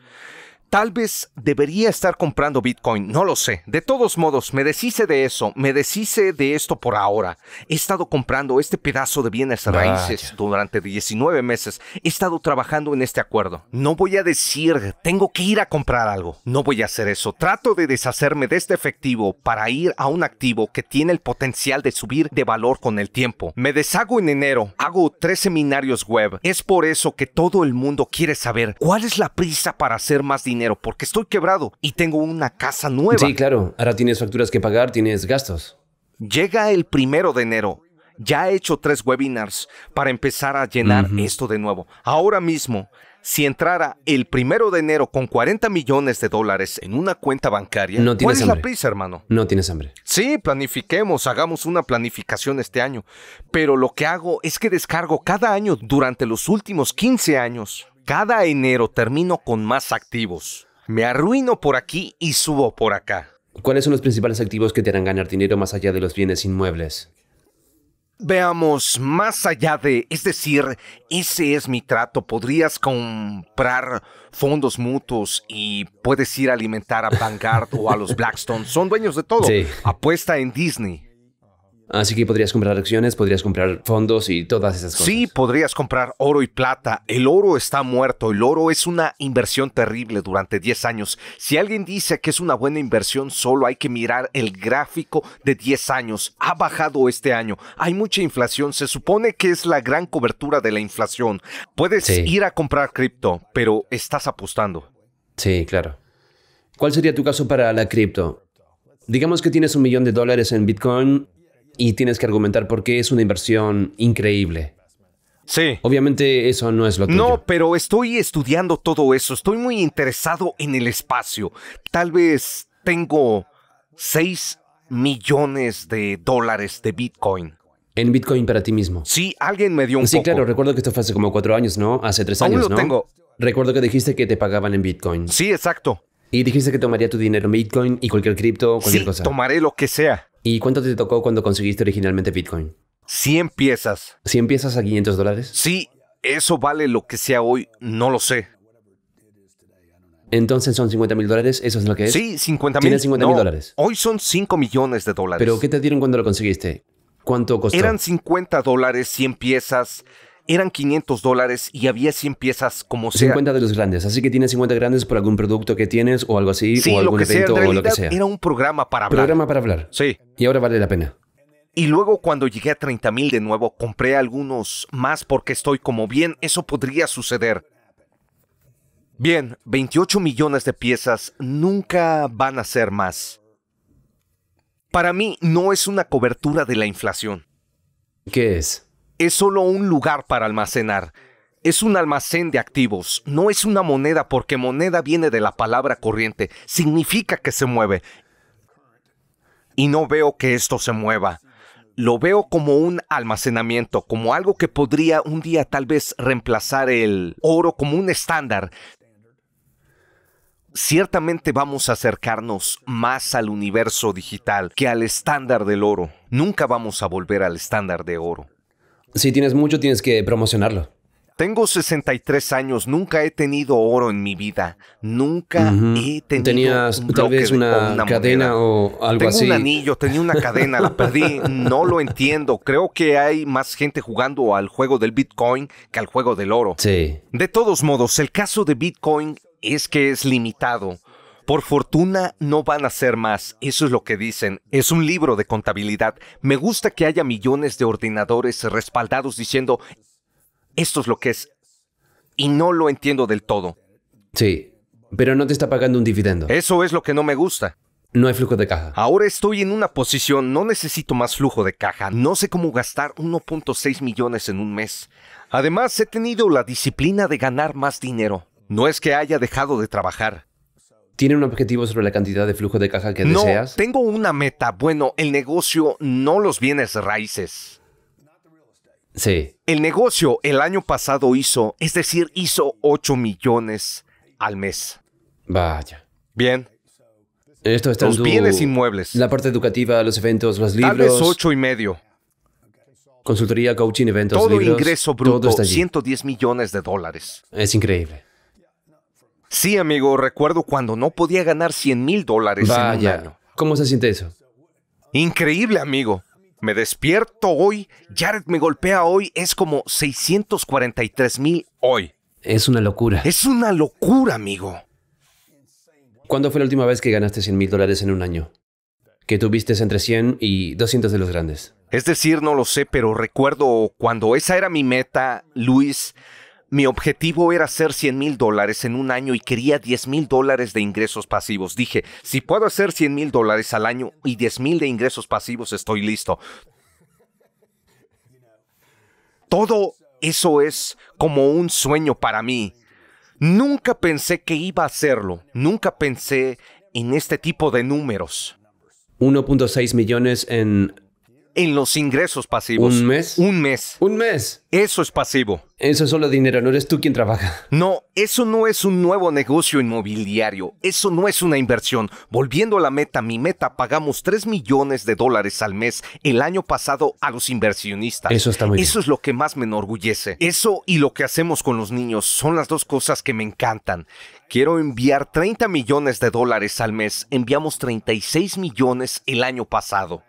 Tal vez debería estar comprando Bitcoin, no lo sé. De todos modos, me deshice de eso, me deshice de esto por ahora. He estado comprando este pedazo de bienes raíces durante 19 meses. He estado trabajando en este acuerdo. No voy a decir, tengo que ir a comprar algo. No voy a hacer eso. Trato de deshacerme de este efectivo para ir a un activo que tiene el potencial de subir de valor con el tiempo. Me deshago en enero, hago tres seminarios web. Es por eso que todo el mundo quiere saber cuál es la prisa para hacer más dinero porque estoy quebrado y tengo una casa nueva. Sí, claro. Ahora tienes facturas que pagar, tienes gastos. Llega el primero de enero. Ya he hecho tres webinars para empezar a llenar esto de nuevo. Ahora mismo, si entrara el primero de enero con 40 millones de dólares en una cuenta bancaria, no ¿cuál es hambre. la prisa, hermano? No tienes hambre. Sí, planifiquemos, hagamos una planificación este año. Pero lo que hago es que descargo cada año durante los últimos 15 años cada enero termino con más activos. Me arruino por aquí y subo por acá. ¿Cuáles son los principales activos que te harán ganar dinero más allá de los bienes inmuebles? Veamos, más allá de, es decir, ese es mi trato, podrías comprar fondos mutuos y puedes ir a alimentar a Vanguard o a los Blackstone, son dueños de todo. Apuesta en Disney. Así que podrías comprar acciones, podrías comprar fondos y todas esas cosas. Sí, podrías comprar oro y plata. El oro está muerto. El oro es una inversión terrible durante 10 años. Si alguien dice que es una buena inversión, solo hay que mirar el gráfico de 10 años. Ha bajado este año. Hay mucha inflación. Se supone que es la gran cobertura de la inflación. Puedes ir a comprar cripto, pero estás apostando. Sí, claro. ¿Cuál sería tu caso para la cripto? Digamos que tienes un millón de dólares en Bitcoin y tienes que argumentar por qué es una inversión increíble. Sí. Obviamente eso no es lo tuyo. No, pero estoy estudiando todo eso. Estoy muy interesado en el espacio. Tal vez tengo 6 millones de dólares de Bitcoin. En Bitcoin para ti mismo. Sí, alguien me dio un Sí, claro, recuerdo que esto fue hace como cuatro años, ¿no? Hace tres años, lo ¿no? tengo. Recuerdo que dijiste que te pagaban en Bitcoin. Sí, exacto. Y dijiste que tomaría tu dinero Bitcoin y cualquier cripto, cualquier sí, Tomaré lo que sea. ¿Y cuánto te tocó cuando conseguiste originalmente Bitcoin? 100 piezas. ¿100 piezas a 500 dólares? Sí, eso vale lo que sea hoy, no lo sé. Entonces son 50 mil dólares, ¿eso es lo que es? Sí, 50 mil. 50 mil dólares. Hoy son 5 millones de dólares. ¿Pero qué te dieron cuando lo conseguiste? ¿Cuánto costó? Eran 50 dólares, 100 piezas, eran 500 dólares y había 100 piezas como 50 50 de los grandes, así que tienes 50 grandes por algún producto que tienes o algo así, o algún evento o lo que sea. Era un programa para hablar. Programa para hablar. Sí. Y ahora vale la pena. Y luego cuando llegué a 30 mil de nuevo, compré algunos más porque estoy como bien, eso podría suceder. Bien, 28 millones de piezas nunca van a ser más. Para mí no es una cobertura de la inflación. ¿Qué es? es solo un lugar para almacenar. Es un almacén de activos, no es una moneda porque moneda viene de la palabra corriente, significa que se mueve. Y no veo que esto se mueva. Lo veo como un almacenamiento, como algo que podría un día tal vez reemplazar el oro como un estándar. Ciertamente vamos a acercarnos más al universo digital que al estándar del oro. Nunca vamos a volver al estándar de oro. Si tienes mucho, tienes que promocionarlo. Tengo 63 años, nunca he tenido oro en mi vida. Nunca he tenido. Tenías tal vez una, cadena o algo así. Tengo un anillo, tenía una cadena, la perdí. (laughs) No lo entiendo. Creo que hay más gente jugando al juego del Bitcoin que al juego del oro. Sí. De todos modos, el caso de Bitcoin es que es limitado. Por fortuna no van a ser más, eso es lo que dicen. Es un libro de contabilidad. Me gusta que haya millones de ordenadores respaldados diciendo, esto es lo que es. Y no lo entiendo del todo. Sí, pero no te está pagando un dividendo. Eso es lo que no me gusta. No hay flujo de caja. Ahora estoy en una posición, no necesito más flujo de caja. No sé cómo gastar 1.6 millones en un mes. Además, he tenido la disciplina de ganar más dinero. No es que haya dejado de trabajar. ¿Tiene un objetivo sobre la cantidad de flujo de caja que no, deseas? Tengo una meta. Bueno, el negocio, no los bienes raíces. Sí. El negocio el año pasado hizo, es decir, hizo 8 millones al mes. Vaya. Bien. Esto está los en bienes inmuebles. La parte educativa, los eventos, los libros. Tal vez ocho y medio. Consultoría, coaching, eventos, Todo ingreso bruto, todo está 110 millones de dólares. Es increíble. Sí, amigo, recuerdo cuando no podía ganar 100 mil dólares en un año. ¿Cómo se siente eso? Increíble, amigo. Me despierto hoy, Jared me golpea hoy, es como 643 mil hoy. Es una locura. Es una locura, amigo. ¿Cuándo fue la última vez que ganaste 100 mil dólares en un año? Que tuviste entre 100 y 200 de los grandes. Es decir, no lo sé, pero recuerdo cuando esa era mi meta, Luis, mi objetivo era hacer 100 mil dólares en un año y quería 10 mil dólares de ingresos pasivos. Dije, si puedo hacer 100 mil dólares al año y 10 mil de ingresos pasivos, estoy listo. Todo eso es como un sueño para mí. Nunca pensé que iba a hacerlo. Nunca pensé en este tipo de números. 1.6 millones en en los ingresos pasivos. ¿Un mes? Un mes. Un mes. Eso es pasivo. Eso es solo dinero, no eres tú quien trabaja. No, eso no es un nuevo negocio inmobiliario, eso no es una inversión. Volviendo a la meta, mi meta, pagamos 3 millones de dólares al mes el año pasado a los inversionistas. Eso está muy Eso es lo que más me enorgullece. Eso y lo que hacemos con los niños son las dos cosas que me encantan. Quiero enviar 30 millones de dólares al mes, enviamos 36 millones el año pasado.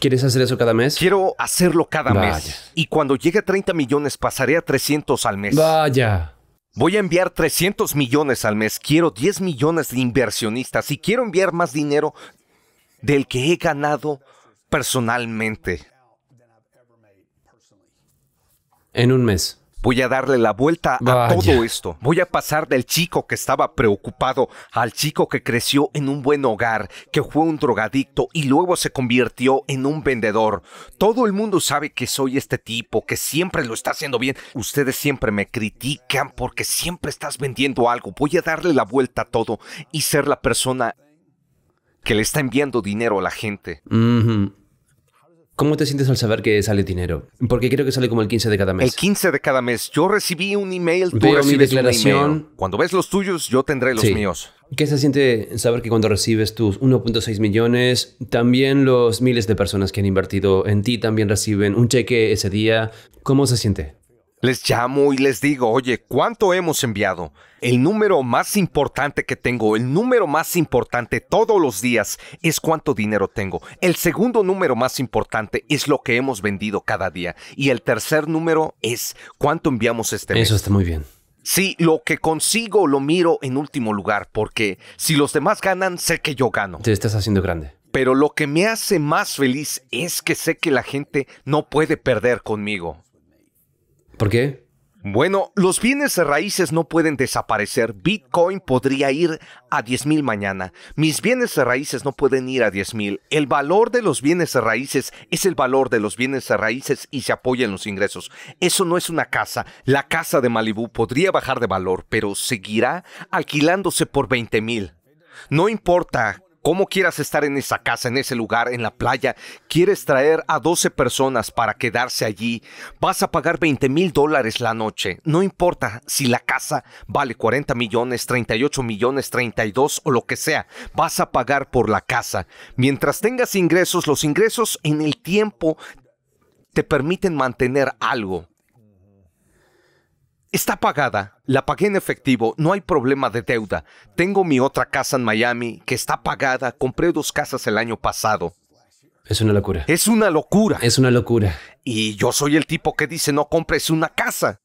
¿Quieres hacer eso cada mes? Quiero hacerlo cada mes. Y cuando llegue a 30 millones pasaré a 300 al mes. Vaya. Voy a enviar 300 millones al mes. Quiero 10 millones de inversionistas y quiero enviar más dinero del que he ganado personalmente. En un mes. Voy a darle la vuelta a todo esto. Voy a pasar del chico que estaba preocupado al chico que creció en un buen hogar, que fue un drogadicto y luego se convirtió en un vendedor. Todo el mundo sabe que soy este tipo, que siempre lo está haciendo bien. Ustedes siempre me critican porque siempre estás vendiendo algo. Voy a darle la vuelta a todo y ser la persona que le está enviando dinero a la gente. ¿Cómo te sientes al saber que sale dinero? Porque creo que sale como el 15 de cada mes. El 15 de cada mes. Yo recibí un email, tú mi declaración. Cuando ves los tuyos, yo tendré los míos. ¿Qué se siente saber que cuando recibes tus 1.6 millones, también los miles de personas que han invertido en ti también reciben un cheque ese día? ¿Cómo se siente? Les llamo y les digo, oye, ¿cuánto hemos enviado? El número más importante que tengo, el número más importante todos los días es cuánto dinero tengo. El segundo número más importante es lo que hemos vendido cada día. Y el tercer número es cuánto enviamos este mes. Eso está muy bien. Sí, lo que consigo lo miro en último lugar, porque si los demás ganan, sé que yo gano. Te estás haciendo grande. Pero lo que me hace más feliz es que sé que la gente no puede perder conmigo. ¿Por qué? Bueno, los bienes raíces no pueden desaparecer. Bitcoin podría ir a 10 mil mañana. Mis bienes raíces no pueden ir a 10 mil. El valor de los bienes raíces es el valor de los bienes raíces y se apoya en los ingresos. Eso no es una casa. La casa de Malibu podría bajar de valor, pero seguirá alquilándose por 20 mil. No importa como quieras estar en esa casa, en ese lugar, en la playa, quieres traer a 12 personas para quedarse allí, vas a pagar 20 mil dólares la noche. No importa si la casa vale 40 millones, 38 millones, 32 o lo que sea, vas a pagar por la casa. Mientras tengas ingresos, los ingresos en el tiempo te permiten mantener algo. Está pagada, la pagué en efectivo, no hay problema de deuda. Tengo mi otra casa en Miami que está pagada, compré dos casas el año pasado. Es una locura. Es una locura. Es una locura. Y yo soy el tipo que dice no compres una casa.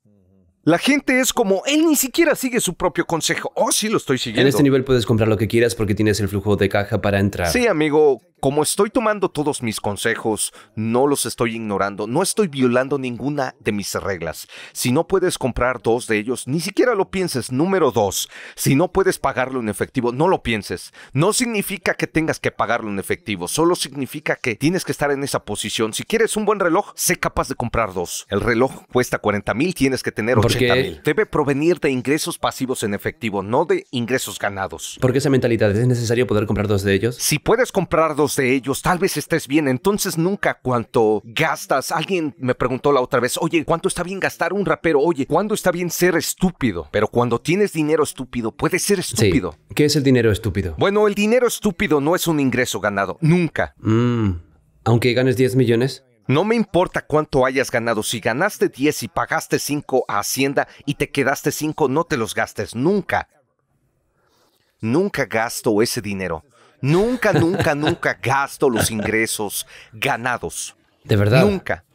La gente es como, él ni siquiera sigue su propio consejo. Oh, sí, lo estoy siguiendo. En este nivel puedes comprar lo que quieras porque tienes el flujo de caja para entrar. Sí, amigo, como estoy tomando todos mis consejos, no los estoy ignorando, no estoy violando ninguna de mis reglas. Si no puedes comprar dos de ellos, ni siquiera lo pienses. Número dos, si no puedes pagarlo en efectivo, no lo pienses. No significa que tengas que pagarlo en efectivo, solo significa que tienes que estar en esa posición. Si quieres un buen reloj, sé capaz de comprar dos. El reloj cuesta 40 mil, tienes que tener 80 mil. Debe provenir de ingresos pasivos en efectivo, no de ingresos ganados. ¿Por qué esa mentalidad? ¿Es necesario poder comprar dos de ellos? Si puedes comprar dos de ellos, tal vez estés bien, entonces nunca cuanto gastas. Alguien me preguntó la otra vez, oye, ¿cuánto está bien gastar un rapero? Oye, ¿cuándo está bien ser estúpido? Pero cuando tienes dinero estúpido, puedes ser estúpido. ¿Qué es el dinero estúpido? Bueno, el dinero estúpido no es un ingreso ganado, nunca. Mm. Aunque ganes 10 millones. No me importa cuánto hayas ganado, si ganaste 10 y pagaste 5 a Hacienda y te quedaste 5, no te los gastes nunca. Nunca gasto ese dinero. Nunca, nunca, nunca gasto los ingresos ganados. De verdad. Nunca.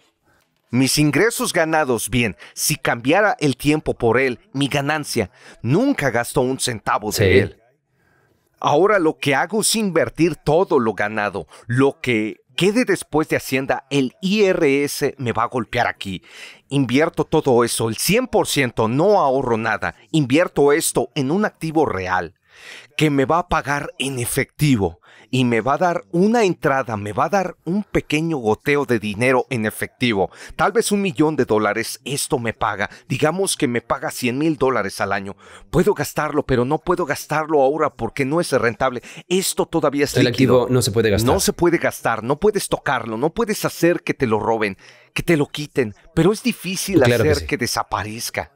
Mis ingresos ganados, bien, si cambiara el tiempo por él, mi ganancia, nunca gasto un centavo de él. Ahora lo que hago es invertir todo lo ganado, lo que quede después de Hacienda, el IRS me va a golpear aquí. Invierto todo eso, el 100%, no ahorro nada, invierto esto en un activo real que me va a pagar en efectivo y me va a dar una entrada, me va a dar un pequeño goteo de dinero en efectivo, tal vez un millón de dólares, esto me paga, digamos que me paga 100 mil dólares al año, puedo gastarlo, pero no puedo gastarlo ahora porque no es rentable, esto todavía es... El líquido. activo no se puede gastar. No se puede gastar, no puedes tocarlo, no puedes hacer que te lo roben, que te lo quiten, pero es difícil hacer que desaparezca.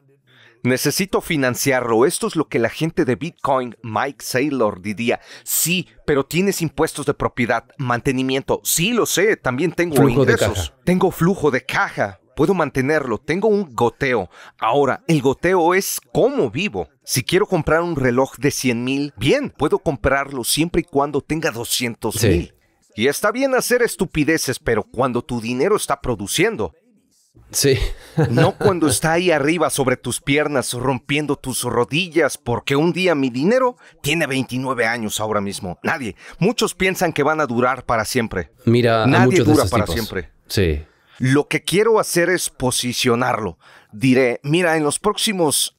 Necesito financiarlo. Esto es lo que la gente de Bitcoin, Mike Saylor, diría. Sí, pero tienes impuestos de propiedad, mantenimiento. Sí, lo sé. También tengo ingresos. Tengo flujo de caja. Puedo mantenerlo. Tengo un goteo. Ahora, el goteo es cómo vivo. Si quiero comprar un reloj de 100 mil, bien, puedo comprarlo siempre y cuando tenga 200 mil. Y está bien hacer estupideces, pero cuando tu dinero está produciendo, Sí. no (laughs) cuando está ahí arriba sobre tus piernas, rompiendo tus rodillas, porque un día mi dinero tiene 29 años ahora mismo. Nadie. Muchos piensan que van a durar para siempre. Mira, nadie dura para siempre. Sí. Lo que quiero hacer es posicionarlo. Diré, mira, en los próximos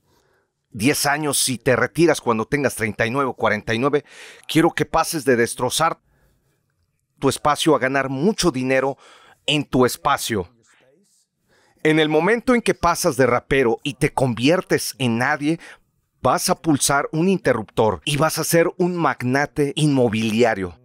10 años, si te retiras cuando tengas 39 o 49, quiero que pases de destrozar tu espacio a ganar mucho dinero en tu espacio. En el momento en que pasas de rapero y te conviertes en nadie, vas a pulsar un interruptor y vas a ser un magnate inmobiliario.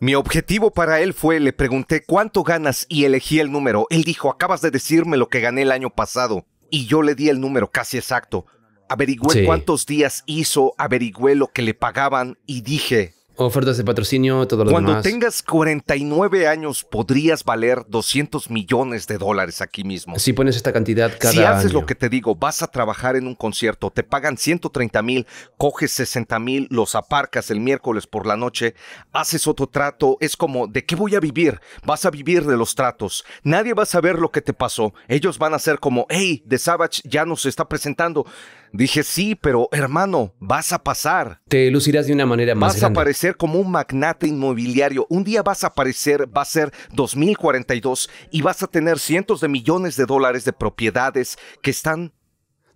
Mi objetivo para él fue, le pregunté cuánto ganas y elegí el número. Él dijo, acabas de decirme lo que gané el año pasado. Y yo le di el número casi exacto. Averigüé cuántos días hizo, averigüé lo que le pagaban y dije, Ofertas de patrocinio, todo lo Cuando tengas 49 años, podrías valer 200 millones de dólares aquí mismo. Si pones esta cantidad cada Si haces lo que te digo, vas a trabajar en un concierto, te pagan 130 mil, coges 60 mil, los aparcas el miércoles por la noche, haces otro trato, es como, ¿de qué voy a vivir? Vas a vivir de los tratos. Nadie va a saber lo que te pasó. Ellos van a ser como, hey, The Savage ya nos está presentando. Dije, sí, pero hermano, vas a pasar. Te lucirás de una manera más. Vas a aparecer como un magnate inmobiliario. Un día vas a aparecer, va a ser 2042 y vas a tener cientos de millones de dólares de propiedades que están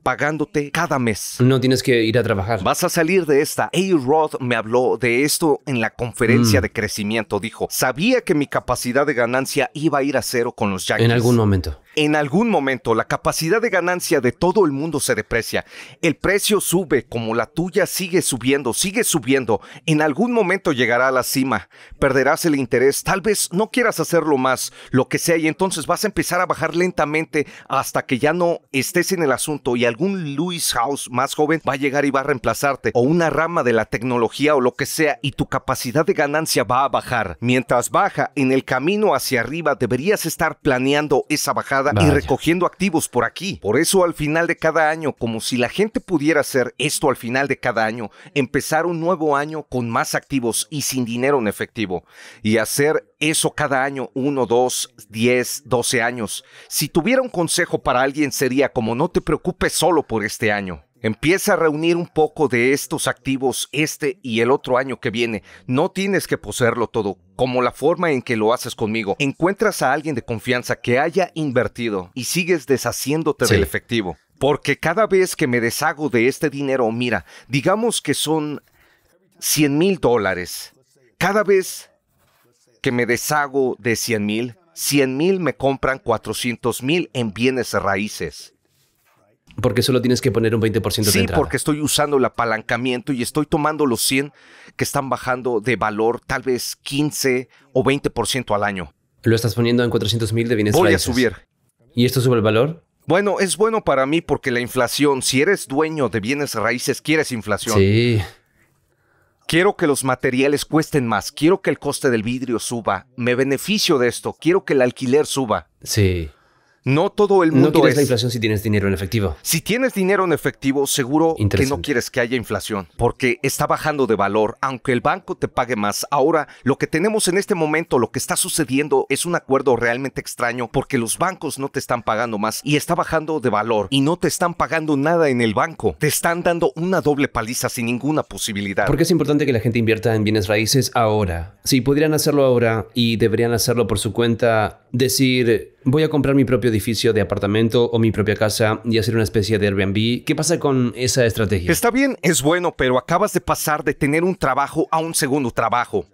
pagándote cada mes. No tienes que ir a trabajar. Vas a salir de esta. a Roth me habló de esto en la conferencia mm. de crecimiento. Dijo, sabía que mi capacidad de ganancia iba a ir a cero con los Yankees. En algún momento en algún momento la capacidad de ganancia de todo el mundo se deprecia. El precio sube como la tuya sigue subiendo, sigue subiendo. En algún momento llegará a la cima. Perderás el interés. Tal vez no quieras hacerlo más, lo que sea, y entonces vas a empezar a bajar lentamente hasta que ya no estés en el asunto y algún Lewis House más joven va a llegar y va a reemplazarte o una rama de la tecnología o lo que sea y tu capacidad de ganancia va a bajar. Mientras baja en el camino hacia arriba deberías estar planeando esa bajada y recogiendo activos por aquí. Por eso al final de cada año, como si la gente pudiera hacer esto al final de cada año, empezar un nuevo año con más activos y sin dinero en efectivo. Y hacer eso cada año, 1, 2, 10, 12 años. Si tuviera un consejo para alguien sería como no te preocupes solo por este año. Empieza a reunir un poco de estos activos este y el otro año que viene. No tienes que poseerlo todo como la forma en que lo haces conmigo. Encuentras a alguien de confianza que haya invertido y sigues deshaciéndote del efectivo. Porque cada vez que me deshago de este dinero, mira, digamos que son 100 mil dólares. Cada vez que me deshago de 100 mil, 100 mil me compran 400 mil en bienes raíces. Porque solo tienes que poner un 20% de Sí, porque estoy usando el apalancamiento y estoy tomando los 100 que están bajando de valor tal vez 15 o 20% al año. Lo estás poniendo en 400 mil de bienes raíces. Voy a subir. ¿Y esto sube el valor? Bueno, es bueno para mí porque la inflación, si eres dueño de bienes raíces, quieres inflación. Sí. Quiero que los materiales cuesten más, quiero que el coste del vidrio suba, me beneficio de esto, quiero que el alquiler suba. Sí. No todo el mundo. No quieres la inflación si tienes dinero en efectivo. Si tienes dinero en efectivo, seguro que no quieres que haya inflación, porque está bajando de valor, aunque el banco te pague más. Ahora, lo que tenemos en este momento, lo que está sucediendo, es un acuerdo realmente extraño, porque los bancos no te están pagando más y está bajando de valor y no te están pagando nada en el banco. Te están dando una doble paliza sin ninguna posibilidad. Porque es importante que la gente invierta en bienes raíces ahora. Si pudieran hacerlo ahora y deberían hacerlo por su cuenta, decir voy a comprar mi propio edificio de apartamento o mi propia casa y hacer una especie de Airbnb. ¿Qué pasa con esa estrategia? Está bien, es bueno, pero acabas de pasar de tener un trabajo a un segundo trabajo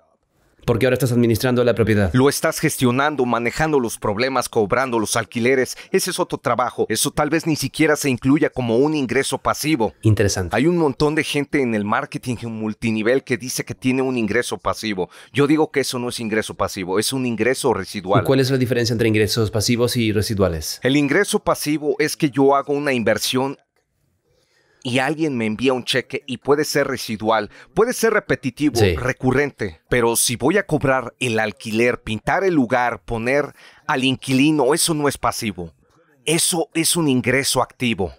porque ahora estás administrando la propiedad. Lo estás gestionando, manejando los problemas, cobrando los alquileres. Ese es otro trabajo. Eso tal vez ni siquiera se incluya como un ingreso pasivo. Interesante. Hay un montón de gente en el marketing multinivel que dice que tiene un ingreso pasivo. Yo digo que eso no es ingreso pasivo, es un ingreso residual. ¿Cuál es la diferencia entre ingresos pasivos y residuales? El ingreso pasivo es que yo hago una inversión y alguien me envía un cheque y puede ser residual, puede ser repetitivo, recurrente, pero si voy a cobrar el alquiler, pintar el lugar, poner al inquilino, eso no es pasivo. Eso es un ingreso activo.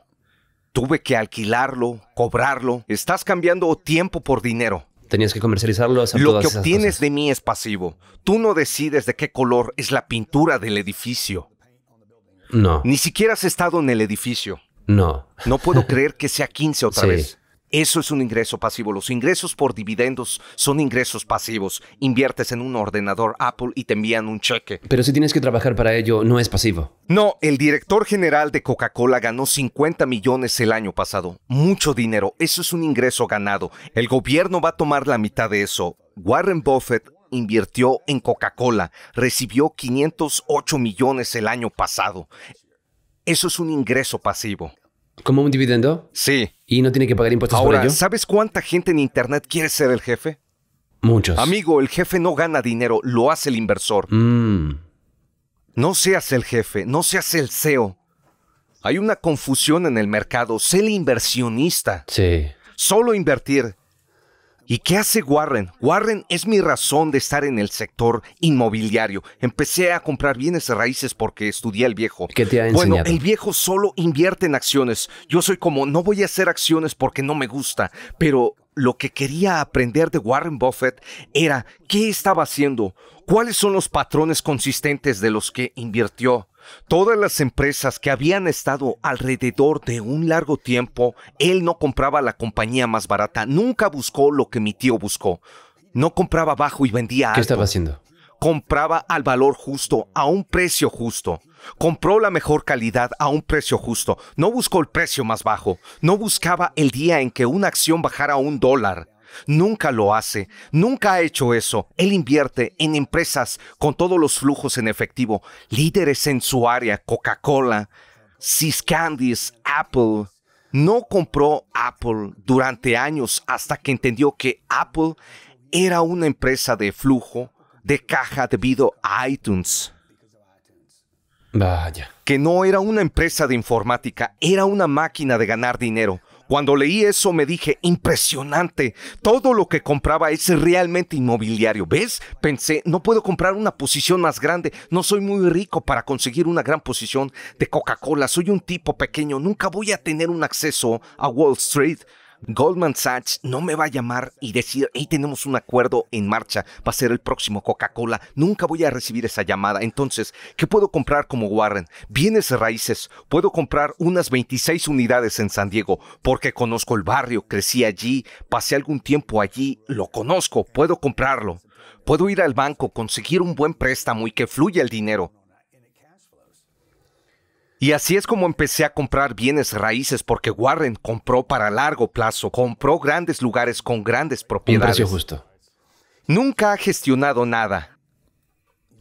Tuve que alquilarlo, cobrarlo. Estás cambiando tiempo por dinero. Tenías que comercializarlo. Hacer Lo que obtienes de mí es pasivo. Tú no decides de qué color es la pintura del edificio. No. Ni siquiera has estado en el edificio. No. No puedo creer que sea 15 otra vez. Eso es un ingreso pasivo. Los ingresos por dividendos son ingresos pasivos. Inviertes en un ordenador Apple y te envían un cheque. Pero si tienes que trabajar para ello, no es pasivo. No, el director general de Coca-Cola ganó 50 millones el año pasado. Mucho dinero. Eso es un ingreso ganado. El gobierno va a tomar la mitad de eso. Warren Buffett invirtió en Coca-Cola. Recibió 508 millones el año pasado. Eso es un ingreso pasivo. ¿Como un dividendo? Sí. ¿Y no tiene que pagar impuestos Ahora, por ello? ¿sabes cuánta gente en Internet quiere ser el jefe? Muchos. Amigo, el jefe no gana dinero, lo hace el inversor. Mm. No seas el jefe, no seas el CEO. Hay una confusión en el mercado. Sé el inversionista. Sí. Solo invertir. ¿Y qué hace Warren? Warren es mi razón de estar en el sector inmobiliario. Empecé a comprar bienes raíces porque estudié al viejo. ¿Qué te ha enseñado? Bueno, el viejo solo invierte en acciones. Yo soy como, no voy a hacer acciones porque no me gusta, pero lo que quería aprender de Warren Buffett era qué estaba haciendo, cuáles son los patrones consistentes de los que invirtió. Todas las empresas que habían estado alrededor de un largo tiempo, él no compraba la compañía más barata, nunca buscó lo que mi tío buscó. No compraba bajo y vendía alto. ¿Qué estaba haciendo? Compraba al valor justo, a un precio justo. Compró la mejor calidad a un precio justo. No buscó el precio más bajo. No buscaba el día en que una acción bajara a un dólar. Nunca lo hace, nunca ha hecho eso. Él invierte en empresas con todos los flujos en efectivo, líderes en su área, Coca-Cola, Candies, Apple. No compró Apple durante años hasta que entendió que Apple era una empresa de flujo de caja debido a iTunes. Vaya. Que no era una empresa de informática, era una máquina de ganar dinero. Cuando leí eso me dije, impresionante, todo lo que compraba es realmente inmobiliario. ¿Ves? Pensé, no puedo comprar una posición más grande, no soy muy rico para conseguir una gran posición de Coca-Cola, soy un tipo pequeño, nunca voy a tener un acceso a Wall Street Goldman Sachs no me va a llamar y decir, hey, tenemos un acuerdo en marcha, va a ser el próximo Coca-Cola, nunca voy a recibir esa llamada. Entonces, ¿qué puedo comprar como Warren? Bienes raíces, puedo comprar unas 26 unidades en San Diego, porque conozco el barrio, crecí allí, pasé algún tiempo allí, lo conozco, puedo comprarlo. Puedo ir al banco, conseguir un buen préstamo y que fluya el dinero. Y así es como empecé a comprar bienes raíces porque Warren compró para largo plazo, compró grandes lugares con grandes propiedades. Un precio justo. Nunca ha gestionado nada.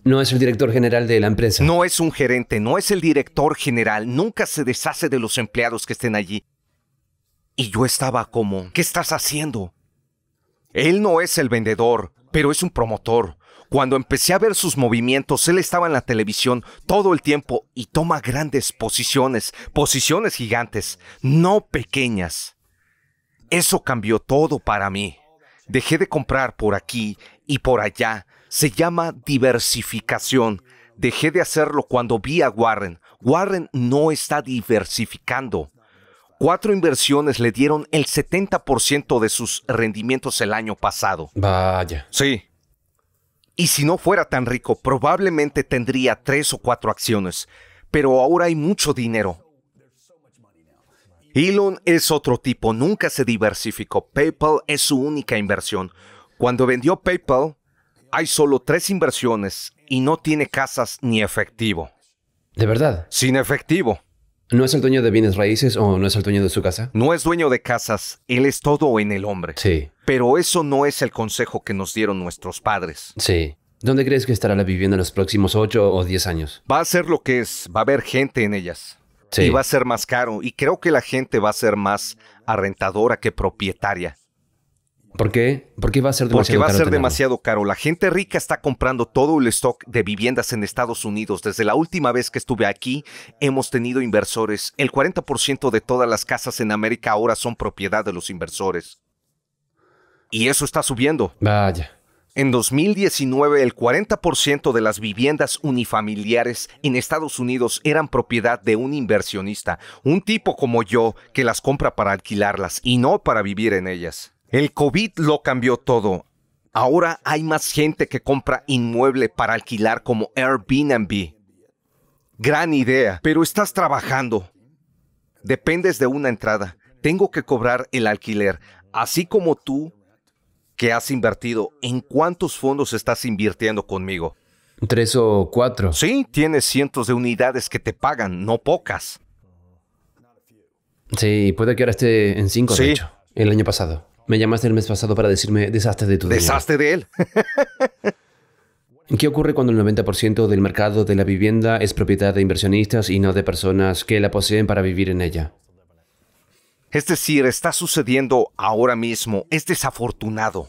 No es el director general de la empresa. No es un gerente, no es el director general, nunca se deshace de los empleados que estén allí. Y yo estaba como, ¿qué estás haciendo? Él no es el vendedor, pero es un promotor. Cuando empecé a ver sus movimientos, él estaba en la televisión todo el tiempo y toma grandes posiciones, posiciones gigantes, no pequeñas. Eso cambió todo para mí. Dejé de comprar por aquí y por allá. Se llama diversificación. Dejé de hacerlo cuando vi a Warren. Warren no está diversificando. Cuatro inversiones le dieron el 70% de sus rendimientos el año pasado. Vaya. Sí. Y si no fuera tan rico, probablemente tendría tres o cuatro acciones. Pero ahora hay mucho dinero. Elon es otro tipo, nunca se diversificó. PayPal es su única inversión. Cuando vendió PayPal, hay solo tres inversiones y no tiene casas ni efectivo. ¿De verdad? Sin efectivo. No es el dueño de bienes raíces o no es el dueño de su casa. No es dueño de casas, él es todo en el hombre. Sí. Pero eso no es el consejo que nos dieron nuestros padres. Sí. ¿Dónde crees que estará la vivienda en los próximos 8 o 10 años? Va a ser lo que es, va a haber gente en ellas. Sí. Y va a ser más caro. Y creo que la gente va a ser más arrendadora que propietaria. ¿Por qué? Porque va a ser demasiado Porque va a ser demasiado caro. La gente rica está comprando todo el stock de viviendas en Estados Unidos. Desde la última vez que estuve aquí, hemos tenido inversores. El 40% de todas las casas en América ahora son propiedad de los inversores. Y eso está subiendo. Vaya. En 2019, el 40% de las viviendas unifamiliares en Estados Unidos eran propiedad de un inversionista, un tipo como yo que las compra para alquilarlas y no para vivir en ellas. El COVID lo cambió todo. Ahora hay más gente que compra inmueble para alquilar como Airbnb. Gran idea, pero estás trabajando. Dependes de una entrada. Tengo que cobrar el alquiler, así como tú que has invertido. ¿En cuántos fondos estás invirtiendo conmigo? Tres o cuatro. Sí, tienes cientos de unidades que te pagan, no pocas. Sí, puede que ahora esté en cinco, de el año pasado. Me llamaste el mes pasado para decirme desastre de tu Desastre de él. ¿Qué ocurre cuando el 90% del mercado de la vivienda es propiedad de inversionistas y no de personas que la poseen para vivir en ella? Es decir, está sucediendo ahora mismo. Es desafortunado.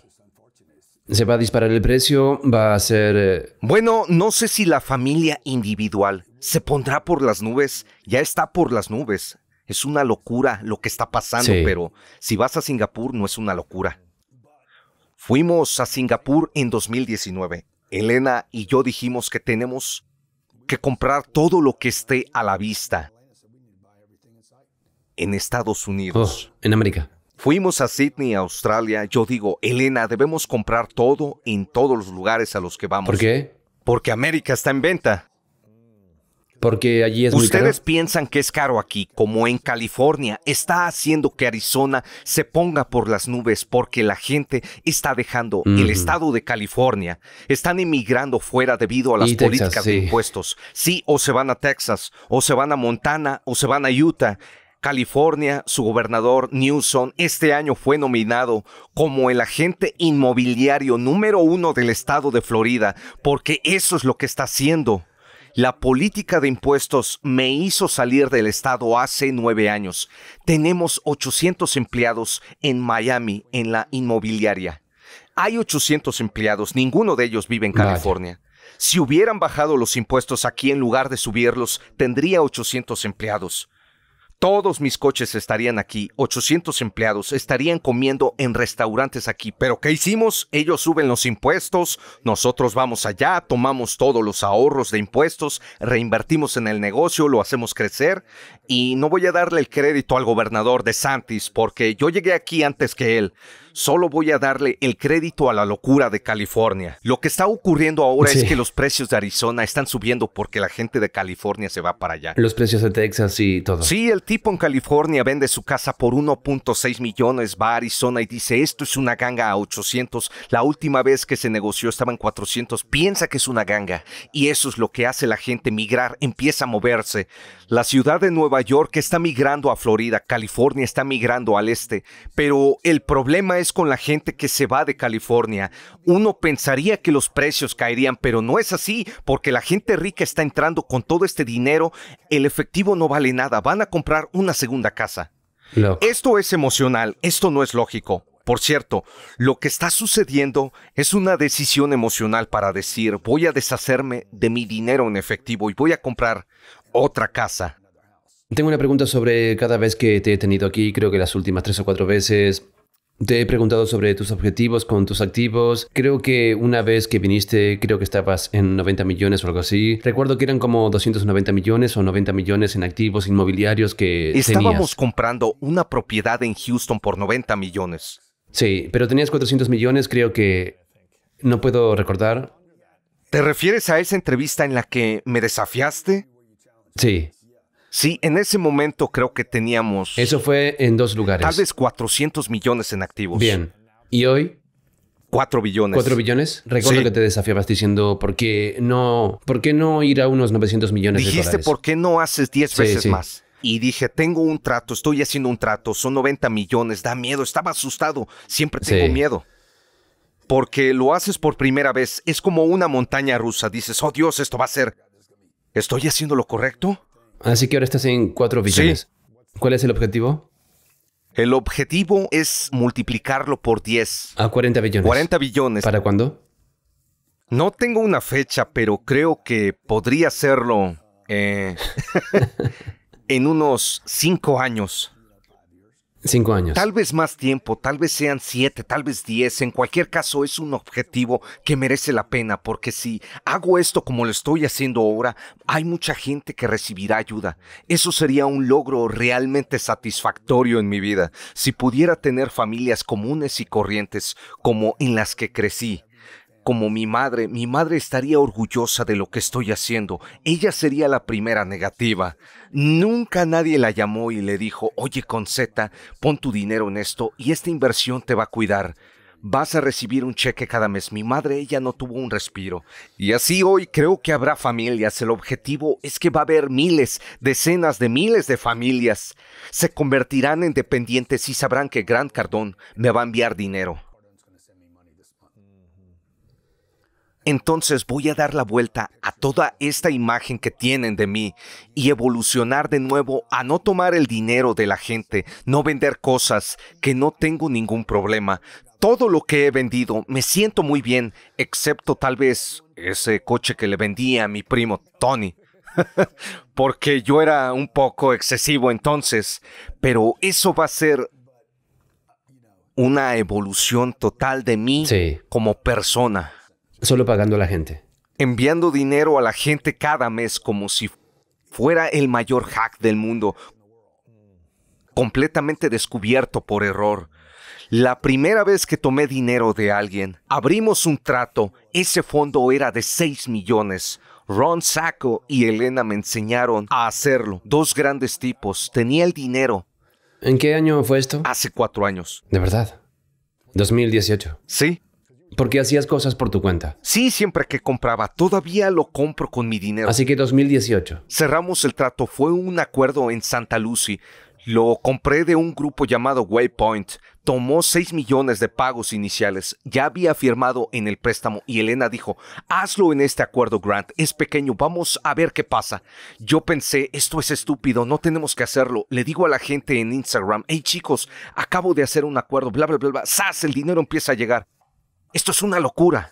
¿Se va a disparar el precio? ¿Va a ser...? Eh, bueno, no sé si la familia individual se pondrá por las nubes. Ya está por las nubes. Es una locura lo que está pasando, pero si vas a Singapur no es una locura. Fuimos a Singapur en 2019. Elena y yo dijimos que tenemos que comprar todo lo que esté a la vista en Estados Unidos. Oh, en América. Fuimos a Sydney, Australia. Yo digo, Elena, debemos comprar todo en todos los lugares a los que vamos. ¿Por qué? Porque América está en venta porque allí es ¿Ustedes piensan que es caro aquí, como en California. Está haciendo que Arizona se ponga por las nubes porque la gente está dejando el estado de California. Están emigrando fuera debido a las políticas de impuestos. Sí, o se van a Texas, o se van a Montana, o se van a Utah. California, su gobernador Newsom este año fue nominado como el agente inmobiliario número uno del estado de Florida, porque eso es lo que está haciendo la política de impuestos me hizo salir del estado hace nueve años. Tenemos 800 empleados en Miami, en la inmobiliaria. Hay 800 empleados, ninguno de ellos vive en California. Si hubieran bajado los impuestos aquí en lugar de subirlos, tendría 800 empleados. Todos mis coches estarían aquí, 800 empleados estarían comiendo en restaurantes aquí. Pero ¿qué hicimos? Ellos suben los impuestos, nosotros vamos allá, tomamos todos los ahorros de impuestos, reinvertimos en el negocio, lo hacemos crecer. Y no voy a darle el crédito al gobernador de Santis porque yo llegué aquí antes que él solo voy a darle el crédito a la locura de California. Lo que está ocurriendo ahora es que los precios de Arizona están subiendo porque la gente de California se va para allá. Los precios de Texas y todo. Sí, el tipo en California vende su casa por 1.6 millones, va a Arizona y dice, esto es una ganga a 800. La última vez que se negoció estaba en 400. Piensa que es una ganga. Y eso es lo que hace la gente migrar, empieza a moverse. La ciudad de Nueva York está migrando a Florida, California está migrando al este, pero el problema es con la gente que se va de California. Uno pensaría que los precios caerían, pero no es así, porque la gente rica está entrando con todo este dinero, el efectivo no vale nada, van a comprar una segunda casa. Esto es emocional, esto no es lógico. Por cierto, lo que está sucediendo es una decisión emocional para decir, voy a deshacerme de mi dinero en efectivo y voy a comprar otra casa. Tengo una pregunta sobre cada vez que te he tenido aquí, creo que las últimas tres o cuatro veces te he preguntado sobre tus objetivos con tus activos. Creo que una vez que viniste, creo que estabas en 90 millones o algo así. Recuerdo que eran como 290 millones o 90 millones en activos inmobiliarios que Estábamos comprando una propiedad en Houston por 90 millones. Sí, pero tenías 400 millones, creo que... No puedo recordar. ¿Te refieres a esa entrevista en la que me desafiaste? Sí. Sí, en ese momento creo que teníamos... Eso fue en dos lugares. Tal vez 400 millones en activos. Bien. ¿Y hoy? 4 billones. 4 billones. Recuerdo que te desafiabas diciendo, ¿por qué no, por qué no ir a unos 900 millones de dólares? Dijiste, ¿por qué no haces 10 veces más? Y dije, tengo un trato, estoy haciendo un trato, son 90 millones, da miedo, estaba asustado, siempre tengo miedo. Porque lo haces por primera vez, es como una montaña rusa, dices, oh Dios, esto va a ser, ¿estoy haciendo lo correcto? Así que ahora estás en 4 billones. ¿Cuál es el objetivo? El objetivo es multiplicarlo por 10. A 40 billones. 40 billones. ¿Para cuándo? No tengo una fecha, pero creo que podría hacerlo eh, (laughs) (laughs) en unos 5 años. Cinco años. Tal vez más tiempo, tal vez sean siete, tal vez diez. En cualquier caso, es un objetivo que merece la pena, porque si hago esto como lo estoy haciendo ahora, hay mucha gente que recibirá ayuda. Eso sería un logro realmente satisfactorio en mi vida. Si pudiera tener familias comunes y corrientes como en las que crecí, como mi madre, mi madre estaría orgullosa de lo que estoy haciendo. Ella sería la primera negativa. Nunca nadie la llamó y le dijo, oye Conceta, pon tu dinero en esto y esta inversión te va a cuidar. Vas a recibir un cheque cada mes. Mi madre, ella no tuvo un respiro. Y así hoy creo que habrá familias. El objetivo es que va a haber miles, decenas de miles de familias. Se convertirán en dependientes y sabrán que Gran Cardón me va a enviar dinero. entonces voy a dar la vuelta a toda esta imagen que tienen de mí y evolucionar de nuevo a no tomar el dinero de la gente, no vender cosas que no tengo ningún problema. Todo lo que he vendido me siento muy bien, excepto tal vez ese coche que le vendí a mi primo Tony. (laughs) Porque yo era un poco excesivo entonces, pero eso va a ser una evolución total de mí como persona. Solo pagando a la gente. Enviando dinero a la gente cada mes como si fuera el mayor hack del mundo. Completamente descubierto por error. La primera vez que tomé dinero de alguien, abrimos un trato. Ese fondo era de 6 millones. Ron Sacco y Elena me enseñaron a hacerlo. Dos grandes tipos. Tenía el dinero. ¿En qué año fue esto? Hace cuatro años. ¿De verdad? 2018. Sí. Porque hacías cosas por tu cuenta. Sí, siempre que compraba. Todavía lo compro con mi dinero. Así que 2018. Cerramos el trato. Fue un acuerdo en Santa Lucy. Lo compré de un grupo llamado Waypoint. Tomó 6 millones de pagos iniciales. Ya había firmado en el préstamo y Elena dijo, hazlo en este acuerdo, Grant. Es pequeño, vamos a ver qué pasa. Yo pensé, esto es estúpido, no tenemos que hacerlo. Le digo a la gente en Instagram, hey chicos, acabo de hacer un acuerdo, bla, bla, bla, bla. ¡Sas! El dinero empieza a llegar. Esto es una locura.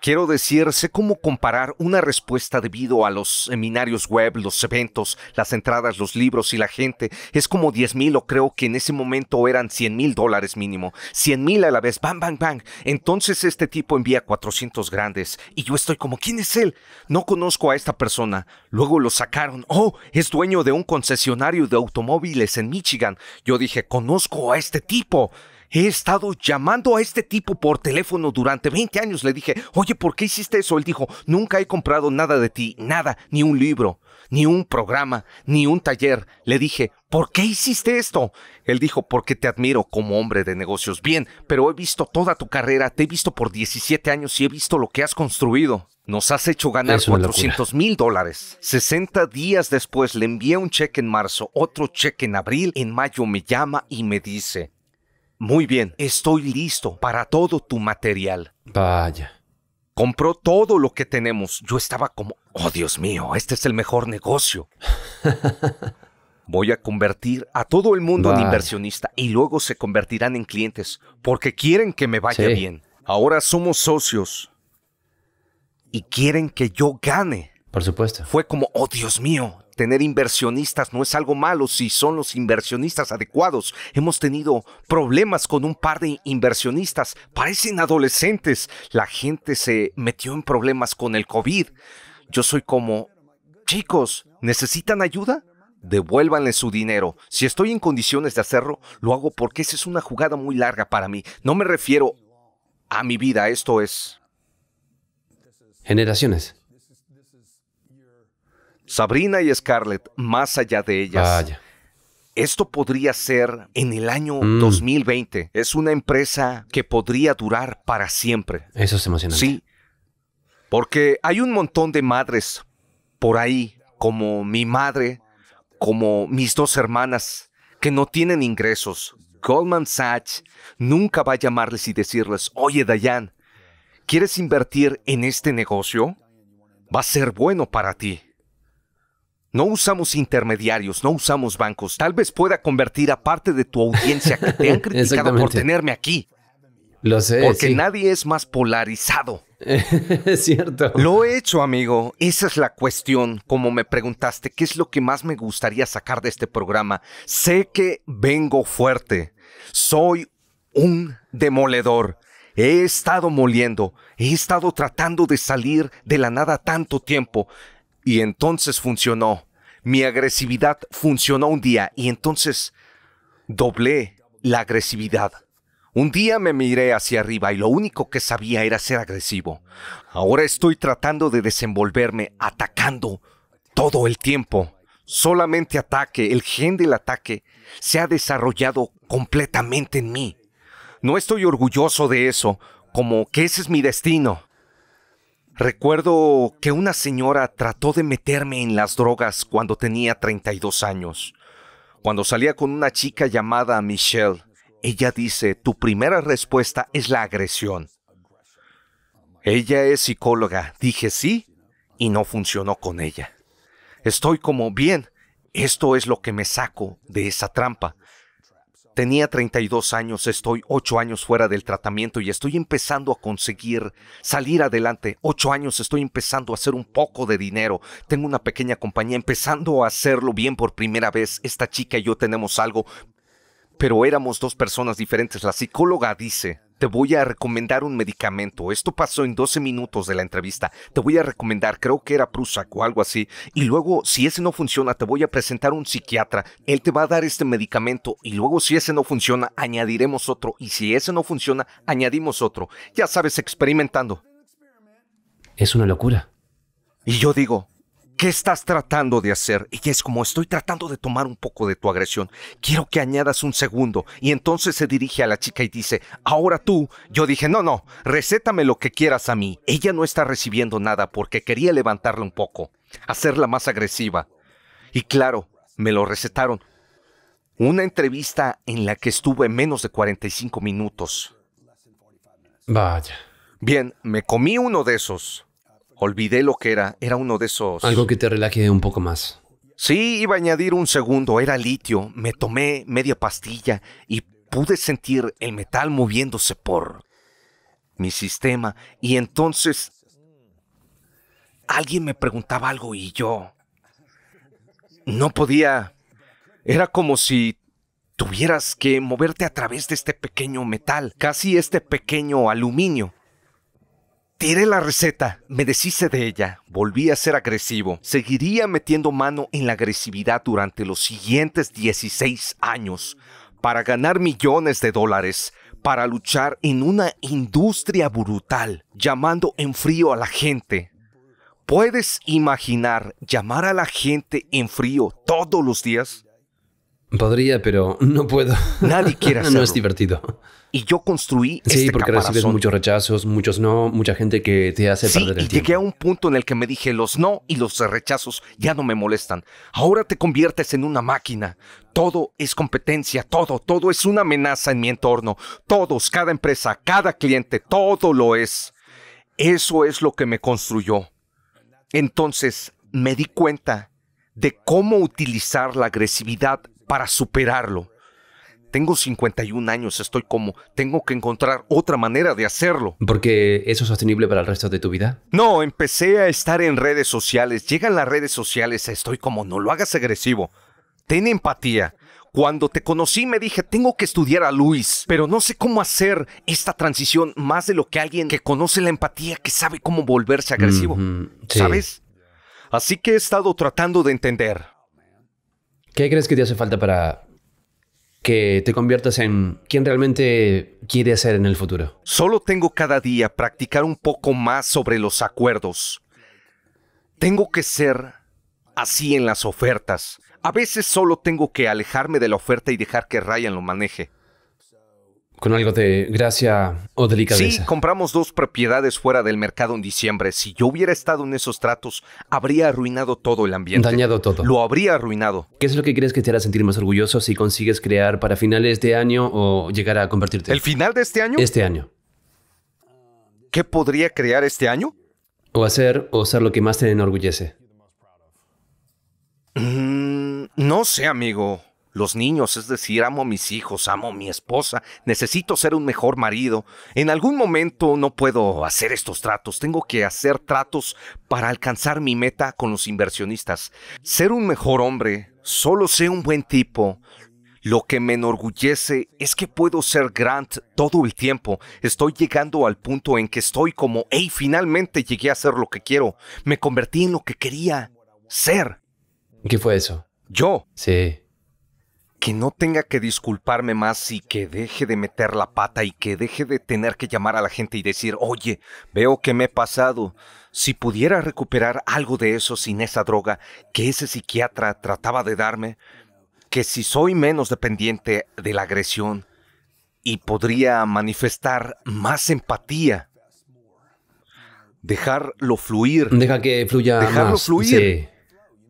Quiero decir, sé cómo comparar una respuesta debido a los seminarios web, los eventos, las entradas, los libros y la gente. Es como 10 mil o creo que en ese momento eran 100 mil dólares mínimo. 100 mil a la vez, Bam, bang, bang. Entonces este tipo envía 400 grandes y yo estoy como, ¿quién es él? No conozco a esta persona. Luego lo sacaron. Oh, es dueño de un concesionario de automóviles en Michigan. Yo dije, conozco a este tipo he estado llamando a este tipo por teléfono durante 20 años. Le dije, oye, ¿por qué hiciste eso? Él dijo, nunca he comprado nada de ti, nada, ni un libro, ni un programa, ni un taller. Le dije, ¿por qué hiciste esto? Él dijo, porque te admiro como hombre de negocios. Bien, pero he visto toda tu carrera, te he visto por 17 años y he visto lo que has construido. Nos has hecho ganar 400 mil dólares. 60 días después le envié un cheque en marzo, otro cheque en abril, en mayo me llama y me dice, muy bien, estoy listo para todo tu material. Vaya. Compró todo lo que tenemos. Yo estaba como, oh Dios mío, este es el mejor negocio. (laughs) Voy a convertir a todo el mundo en inversionista y luego se convertirán en clientes porque quieren que me vaya bien. Ahora somos socios y quieren que yo gane. Por supuesto. Fue como, oh Dios mío, tener inversionistas no es algo malo si son los inversionistas adecuados. Hemos tenido problemas con un par de inversionistas, parecen adolescentes. La gente se metió en problemas con el COVID. Yo soy como, chicos, ¿necesitan ayuda? Devuélvanle su dinero. Si estoy en condiciones de hacerlo, lo hago porque esa es una jugada muy larga para mí. No me refiero a mi vida, esto es... Generaciones. Sabrina y Scarlett, más allá de ellas. Esto podría ser en el año 2020. Mm. Es una empresa que podría durar para siempre. Eso es emocionante. Sí. Porque hay un montón de madres por ahí, como mi madre, como mis dos hermanas, que no tienen ingresos. Goldman Sachs nunca va a llamarles y decirles, oye Dayan, ¿quieres invertir en este negocio? Va a ser bueno para ti. No usamos intermediarios, no usamos bancos. Tal vez pueda convertir a parte de tu audiencia que te han (laughs) criticado por tenerme aquí. Lo sé. Porque nadie es más polarizado. (laughs) es cierto. Lo he hecho, amigo. Esa es la cuestión. Como me preguntaste, ¿qué es lo que más me gustaría sacar de este programa? Sé que vengo fuerte. Soy un demoledor. He estado moliendo, he estado tratando de salir de la nada tanto tiempo, y entonces funcionó. Mi agresividad funcionó un día y entonces doblé la agresividad. Un día me miré hacia arriba y lo único que sabía era ser agresivo. Ahora estoy tratando de desenvolverme atacando todo el tiempo. Solamente ataque, el gen del ataque se ha desarrollado completamente en mí. No estoy orgulloso de eso, como que ese es mi destino. Recuerdo que una señora trató de meterme en las drogas cuando tenía 32 años. Cuando salía con una chica llamada Michelle, ella dice, tu primera respuesta es la agresión. Ella es psicóloga, dije sí, y no funcionó con ella. Estoy como bien, esto es lo que me saco de esa trampa. Tenía 32 años, estoy 8 años fuera del tratamiento y estoy empezando a conseguir salir adelante. 8 años estoy empezando a hacer un poco de dinero. Tengo una pequeña compañía empezando a hacerlo bien por primera vez. Esta chica y yo tenemos algo, pero éramos dos personas diferentes. La psicóloga dice te voy a recomendar un medicamento. Esto pasó en 12 minutos de la entrevista. Te voy a recomendar, creo que era Prusak o algo así. Y luego, si ese no funciona, te voy a presentar un psiquiatra. Él te va a dar este medicamento. Y luego, si ese no funciona, añadiremos otro. Y si ese no funciona, añadimos otro. Ya sabes, experimentando. Es una locura. Y yo digo, ¿Qué estás tratando de hacer? Y es como estoy tratando de tomar un poco de tu agresión. Quiero que añadas un segundo. Y entonces se dirige a la chica y dice, ahora tú. Yo dije, no, no, recétame lo que quieras a mí. Ella no está recibiendo nada porque quería levantarla un poco, hacerla más agresiva. Y claro, me lo recetaron. Una entrevista en la que estuve menos de 45 minutos. Vaya. Bien, me comí uno de esos. Olvidé lo que era. Era uno de esos. Algo que te relaje un poco más. Sí, iba a añadir un segundo. Era litio. Me tomé media pastilla y pude sentir el metal moviéndose por mi sistema. Y entonces alguien me preguntaba algo y yo no podía. Era como si tuvieras que moverte a través de este pequeño metal, casi este pequeño aluminio. Tiré la receta, me deshice de ella, volví a ser agresivo, seguiría metiendo mano en la agresividad durante los siguientes 16 años para ganar millones de dólares, para luchar en una industria brutal, llamando en frío a la gente. ¿Puedes imaginar llamar a la gente en frío todos los días? Podría, pero no puedo. Nadie quiere (laughs) hacerlo. no es divertido. Y yo construí Sí, este porque recibes muchos rechazos, muchos no, mucha gente que te hace perder el y Llegué a un punto en el que me dije, los no y los rechazos ya no me molestan. Ahora te conviertes en una máquina. Todo es competencia, todo, todo es una amenaza en mi entorno. Todos, cada empresa, cada cliente, todo lo es. Eso es lo que me construyó. Entonces me di cuenta de cómo utilizar la agresividad para superarlo. Tengo 51 años, estoy como, tengo que encontrar otra manera de hacerlo. ¿Porque eso es sostenible para el resto de tu vida? No, empecé a estar en redes sociales, llegan las redes sociales, estoy como, no lo hagas agresivo, ten empatía. Cuando te conocí me dije, tengo que estudiar a Luis, pero no sé cómo hacer esta transición más de lo que alguien que conoce la empatía, que sabe cómo volverse agresivo, ¿sabes? Así que he estado tratando de entender. ¿Qué crees que te hace falta para que te conviertas en quien realmente quiere ser en el futuro? Solo tengo cada día practicar un poco más sobre los acuerdos. Tengo que ser así en las ofertas. A veces solo tengo que alejarme de la oferta y dejar que Ryan lo maneje con algo de gracia o delicadeza. Sí, compramos dos propiedades fuera del mercado en diciembre. Si yo hubiera estado en esos tratos, habría arruinado todo el ambiente. Dañado todo. Lo habría arruinado. ¿Qué es lo que crees que te hará sentir más orgulloso si consigues crear para finales de año o llegar a convertirte? ¿El final de este año? Este año. ¿Qué podría crear este año? O hacer o ser lo que más te enorgullece. Mm, no sé, amigo los niños, es decir, amo a mis hijos, amo a mi esposa, necesito ser un mejor marido. En algún momento no puedo hacer estos tratos, tengo que hacer tratos para alcanzar mi meta con los inversionistas. Ser un mejor hombre, solo sé un buen tipo. Lo que me enorgullece es que puedo ser Grant todo el tiempo. Estoy llegando al punto en que estoy como, hey, finalmente llegué a ser lo que quiero. Me convertí en lo que quería ser. ¿Qué fue eso? Yo. Sí que no tenga que disculparme más y que deje de meter la pata y que deje de tener que llamar a la gente y decir, oye, veo que me he pasado. Si pudiera recuperar algo de eso sin esa droga que ese psiquiatra trataba de darme, que si soy menos dependiente de la agresión y podría manifestar más empatía, dejarlo fluir. Deja que fluya. Dejarlo fluir. Sí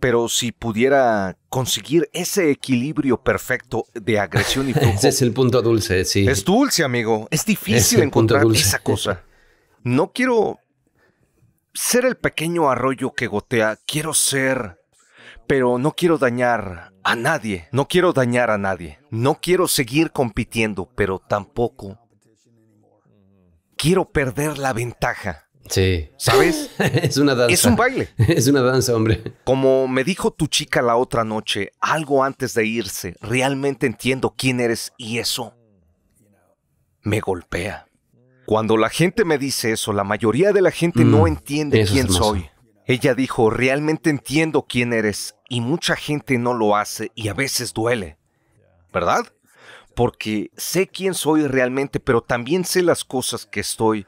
pero si pudiera conseguir ese equilibrio perfecto de agresión y (laughs) ese es el punto dulce, sí. Es dulce, amigo. Es difícil encontrar esa cosa. No quiero ser el pequeño arroyo que gotea. Quiero ser pero no quiero dañar a nadie, no quiero dañar a nadie, no quiero seguir compitiendo, pero tampoco quiero perder la ventaja. Sí. ¿Sabes? (laughs) es una danza. Es un baile. (laughs) es una danza, hombre. Como me dijo tu chica la otra noche, algo antes de irse, realmente entiendo quién eres y eso me golpea. Cuando la gente me dice eso, la mayoría de la gente no mm, entiende quién soy. Ella dijo, realmente entiendo quién eres y mucha gente no lo hace y a veces duele. ¿Verdad? Porque sé quién soy realmente, pero también sé las cosas que estoy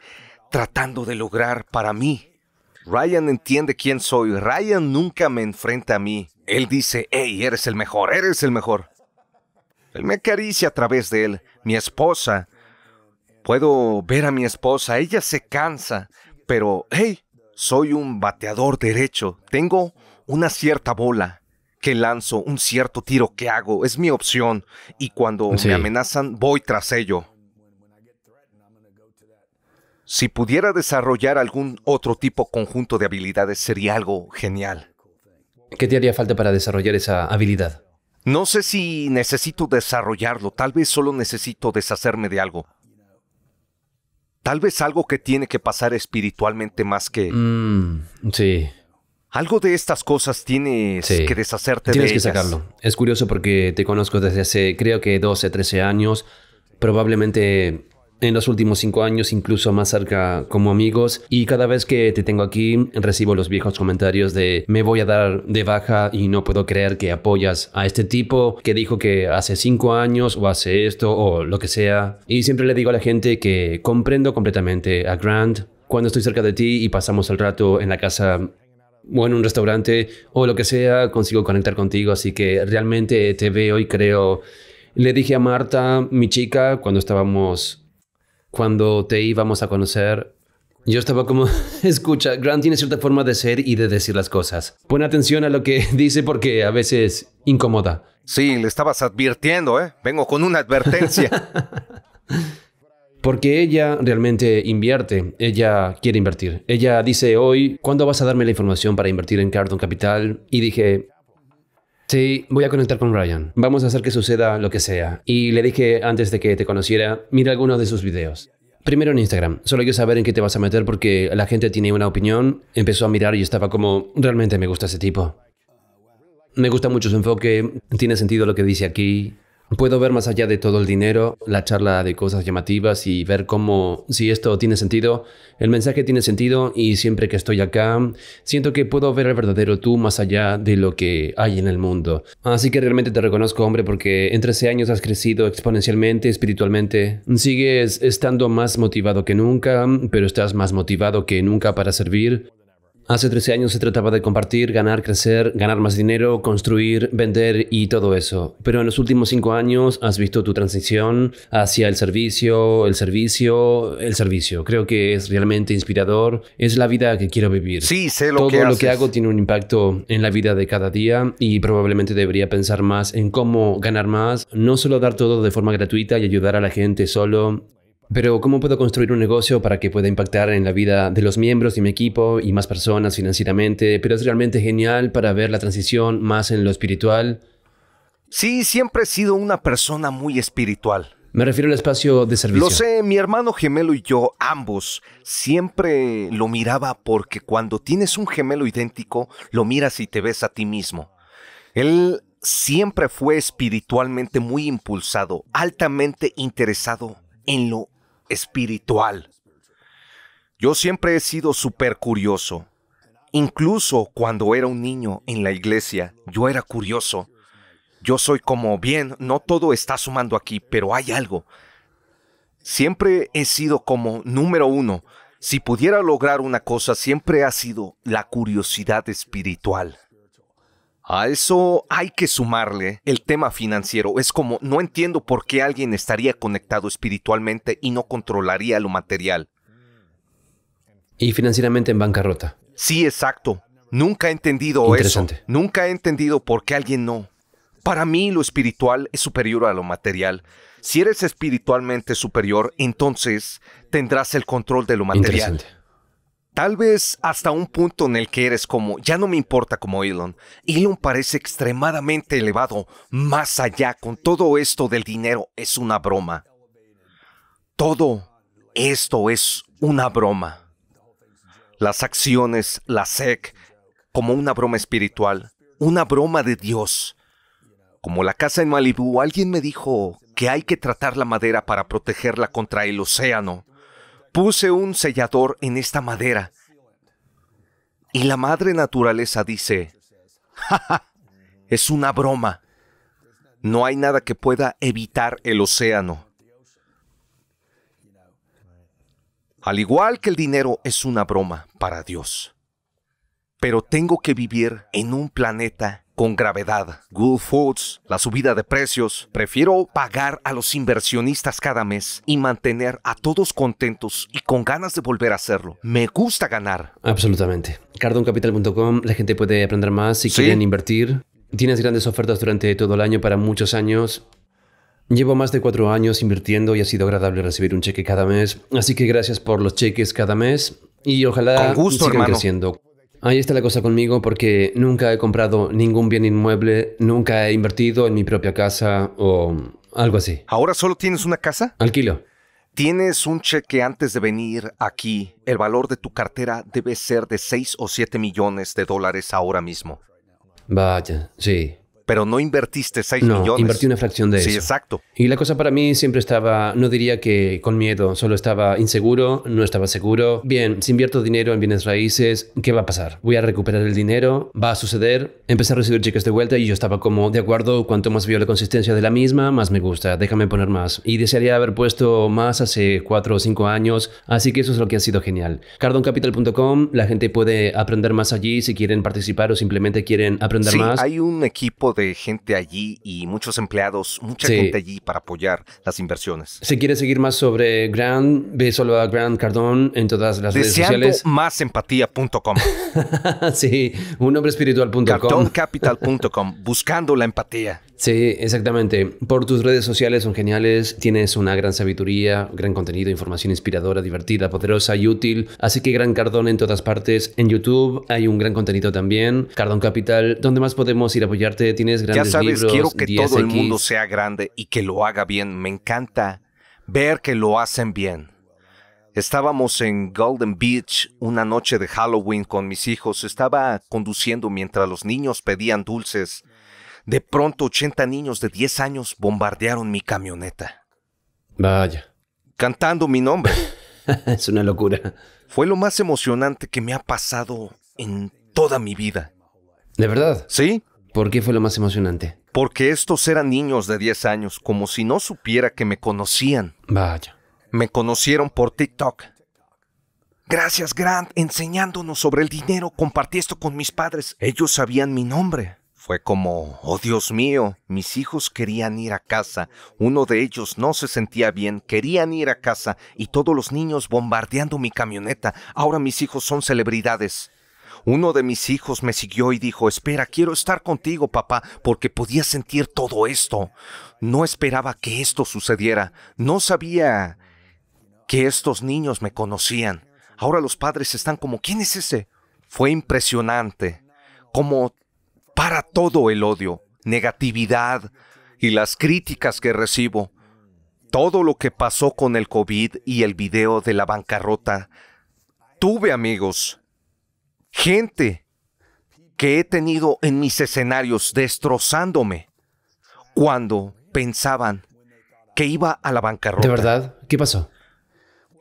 tratando de lograr para mí. Ryan entiende quién soy. Ryan nunca me enfrenta a mí. Él dice, hey, eres el mejor, eres el mejor. Él me acaricia a través de él. Mi esposa. Puedo ver a mi esposa. Ella se cansa. Pero, hey, soy un bateador derecho. Tengo una cierta bola que lanzo, un cierto tiro que hago. Es mi opción. Y cuando me amenazan, voy tras ello. Si pudiera desarrollar algún otro tipo conjunto de habilidades sería algo genial. ¿Qué te haría falta para desarrollar esa habilidad? No sé si necesito desarrollarlo, tal vez solo necesito deshacerme de algo. Tal vez algo que tiene que pasar espiritualmente más que... Mm, sí. Algo de estas cosas tienes que deshacerte de Tienes que sacarlo. Es curioso porque te conozco desde hace, creo que 12, 13 años. Probablemente en los últimos cinco años, incluso más cerca como amigos. Y cada vez que te tengo aquí, recibo los viejos comentarios de me voy a dar de baja y no puedo creer que apoyas a este tipo que dijo que hace cinco años o hace esto o lo que sea. Y siempre le digo a la gente que comprendo completamente a Grant cuando estoy cerca de ti y pasamos el rato en la casa o en un restaurante o lo que sea, consigo conectar contigo. Así que realmente te veo y creo. Le dije a Marta, mi chica, cuando estábamos cuando te íbamos a conocer, yo estaba como, (laughs) escucha, Grant tiene cierta forma de ser y de decir las cosas. Pon atención a lo que (laughs) dice porque a veces incomoda. Sí, le estabas advirtiendo, ¿eh? Vengo con una advertencia. (laughs) porque ella realmente invierte, ella quiere invertir. Ella dice hoy, ¿cuándo vas a darme la información para invertir en Cardon Capital? Y dije, Sí, voy a conectar con Ryan. Vamos a hacer que suceda lo que sea. Y le dije antes de que te conociera, mira algunos de sus videos. Primero en Instagram. Solo quiero saber en qué te vas a meter porque la gente tiene una opinión. Empezó a mirar y estaba como, realmente me gusta ese tipo. Me gusta mucho su enfoque, tiene sentido lo que dice aquí. Puedo ver más allá de todo el dinero, la charla de cosas llamativas y ver cómo, si esto tiene sentido, el mensaje tiene sentido y siempre que estoy acá, siento que puedo ver el verdadero tú más allá de lo que hay en el mundo. Así que realmente te reconozco, hombre, porque en 13 años has crecido exponencialmente, espiritualmente. Sigues estando más motivado que nunca, pero estás más motivado que nunca para servir. Hace 13 años se trataba de compartir, ganar, crecer, ganar más dinero, construir, vender y todo eso. Pero en los últimos 5 años has visto tu transición hacia el servicio, el servicio, el servicio. Creo que es realmente inspirador. Es la vida que quiero vivir. Sí, sé lo que que Todo lo que hago tiene un impacto en la vida de cada día y probablemente debería pensar más en cómo ganar más, no solo dar todo de forma gratuita y ayudar a la gente solo pero ¿cómo puedo construir un negocio para que pueda impactar en la vida de los miembros de mi equipo y más personas financieramente? Pero es realmente genial para ver la transición más en lo espiritual. Sí, siempre he sido una persona muy espiritual. Me refiero al espacio de servicio. Lo sé, mi hermano gemelo y yo, ambos, siempre lo miraba porque cuando tienes un gemelo idéntico, lo miras y te ves a ti mismo. Él siempre fue espiritualmente muy impulsado, altamente interesado en lo espiritual. Yo siempre he sido súper curioso. Incluso cuando era un niño en la iglesia, yo era curioso. Yo soy como, bien, no todo está sumando aquí, pero hay algo. Siempre he sido como número uno. Si pudiera lograr una cosa, siempre ha sido la curiosidad espiritual. A eso hay que sumarle el tema financiero. Es como, no entiendo por qué alguien estaría conectado espiritualmente y no controlaría lo material. Y financieramente en bancarrota. Sí, exacto. Nunca he entendido eso. Nunca he entendido por qué alguien no. Para mí lo espiritual es superior a lo material. Si eres espiritualmente superior, entonces tendrás el control de lo material. Tal vez hasta un punto en el que eres como, ya no me importa como Elon. Elon parece extremadamente elevado, más allá, con todo esto del dinero es una broma. Todo esto es una broma. Las acciones, la SEC, como una broma espiritual, una broma de Dios. Como la casa en Malibú, alguien me dijo que hay que tratar la madera para protegerla contra el océano. Puse un sellador en esta madera. Y la madre naturaleza dice, Es una broma. No hay nada que pueda evitar el océano. Al igual que el dinero es una broma para Dios. Pero tengo que vivir en un planeta con gravedad. Good Foods, la subida de precios. Prefiero pagar a los inversionistas cada mes y mantener a todos contentos y con ganas de volver a hacerlo. Me gusta ganar. Absolutamente. CardonCapital.com, la gente puede aprender más si quieren invertir. Tienes grandes ofertas durante todo el año para muchos años. Llevo más de cuatro años invirtiendo y ha sido agradable recibir un cheque cada mes. Así que gracias por los cheques cada mes y ojalá sigan creciendo. Ahí está la cosa conmigo porque nunca he comprado ningún bien inmueble, nunca he invertido en mi propia casa o algo así. ¿Ahora solo tienes una casa? Alquilo. Tienes un cheque antes de venir aquí. El valor de tu cartera debe ser de 6 o 7 millones de dólares ahora mismo. Vaya, sí pero no invertiste 6 no, millones. Invertí una fracción de eso. Sí, exacto. Y la cosa para mí siempre estaba, no diría que con miedo, solo estaba inseguro, no estaba seguro. Bien, si invierto dinero en bienes raíces, ¿qué va a pasar? ¿Voy a recuperar el dinero? ¿Va a suceder? Empecé a recibir cheques de vuelta y yo estaba como, de acuerdo, cuanto más veo la consistencia de la misma, más me gusta, déjame poner más. Y desearía haber puesto más hace 4 o 5 años, así que eso es lo que ha sido genial. CardonCapital.com, la gente puede aprender más allí si quieren participar o simplemente quieren aprender sí, más. Hay un equipo de gente allí y muchos empleados, mucha gente allí para apoyar las inversiones. Si quieres seguir más sobre Grand, ve solo a Grand Cardón en todas las redes sociales. (laughs) más sí, un hombre espiritual.com. Cardoncapital.com, buscando la empatía. Sí, exactamente. Por tus redes sociales son geniales, tienes una gran sabiduría, gran contenido, información inspiradora, divertida, poderosa y útil. Así que Gran Cardón en todas partes. En YouTube hay un gran contenido también. Cardón Capital, ¿dónde más podemos ir a apoyarte? Tienes grandes Ya sabes, quiero que todo el mundo sea grande y que lo haga bien. Me encanta ver que lo hacen bien. Estábamos en Golden Beach una noche de Halloween con mis hijos. Estaba conduciendo mientras los niños pedían dulces de pronto 80 niños de 10 años bombardearon mi camioneta. Vaya. Cantando mi nombre. (laughs) es una locura. Fue lo más emocionante que me ha pasado en toda mi vida. ¿De verdad? Sí. ¿Por qué fue lo más emocionante? Porque estos eran niños de 10 años, como si no supiera que me conocían. Vaya. Me conocieron por TikTok. Gracias, Grant, enseñándonos sobre el dinero, compartí esto con mis padres. Ellos sabían mi nombre. Fue como, oh Dios mío, mis hijos querían ir a casa, uno de ellos no se sentía bien, querían ir a casa y todos los niños bombardeando mi camioneta, ahora mis hijos son celebridades. Uno de mis hijos me siguió y dijo, espera, quiero estar contigo, papá, porque podía sentir todo esto. No esperaba que esto sucediera, no sabía que estos niños me conocían. Ahora los padres están como, ¿quién es ese? Fue impresionante Como para todo el odio, negatividad y las críticas que recibo. Todo lo que pasó con el COVID y el video de la bancarrota. Tuve amigos, gente que he tenido en mis escenarios destrozándome cuando pensaban que iba a la bancarrota. ¿De verdad? ¿Qué pasó?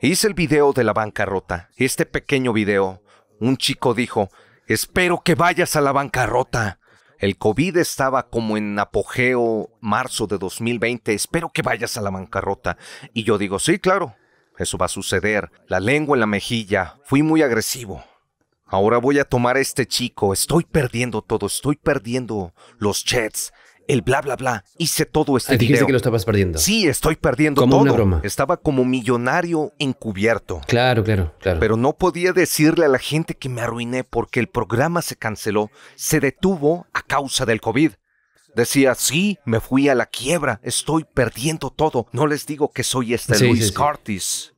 Hice el video de la bancarrota, este pequeño video. Un chico dijo, espero que vayas a la bancarrota. El COVID estaba como en apogeo marzo de 2020, espero que vayas a la bancarrota. Y yo digo, sí, claro, eso va a suceder. La lengua en la mejilla, fui muy agresivo. Ahora voy a tomar a este chico, estoy perdiendo todo, estoy perdiendo los chats, el bla, bla, bla. Hice todo este ah, Dijiste que lo estabas perdiendo. Sí, estoy perdiendo como todo. Una Estaba como millonario encubierto. Claro, claro, claro. Pero no podía decirle a la gente que me arruiné porque el programa se canceló, se detuvo a causa del COVID. Decía, sí, me fui a la quiebra, estoy perdiendo todo. No les digo que soy este Luis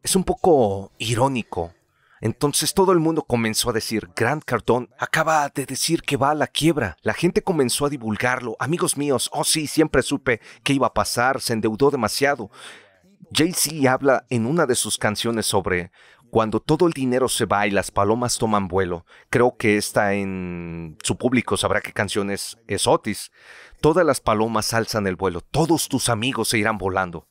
Es un poco irónico entonces todo el mundo comenzó a decir, Gran Cartón acaba de decir que va a la quiebra. La gente comenzó a divulgarlo. Amigos míos, oh sí, siempre supe que iba a pasar, se endeudó demasiado. Jay-Z habla en una de sus canciones sobre cuando todo el dinero se va y las palomas toman vuelo. Creo que está en su público, sabrá qué canción es, es Otis. Todas las palomas alzan el vuelo, todos tus amigos se irán volando.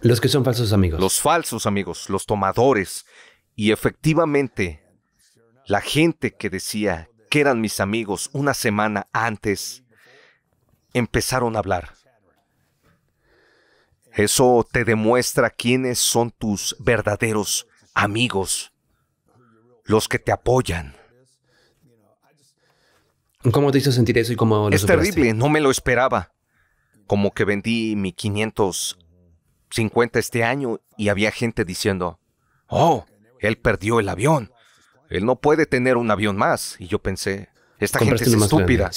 Los que son falsos amigos. Los falsos amigos, los tomadores, y efectivamente, la gente que decía que eran mis amigos una semana antes, empezaron a hablar. Eso te demuestra quiénes son tus verdaderos amigos, los que te apoyan. ¿Cómo te hizo sentir eso y cómo lo Es terrible, no me lo esperaba. Como que vendí mi 550 este año y había gente diciendo, oh, él perdió el avión. Él no puede tener un avión más. Y yo pensé, esta gente es estúpida.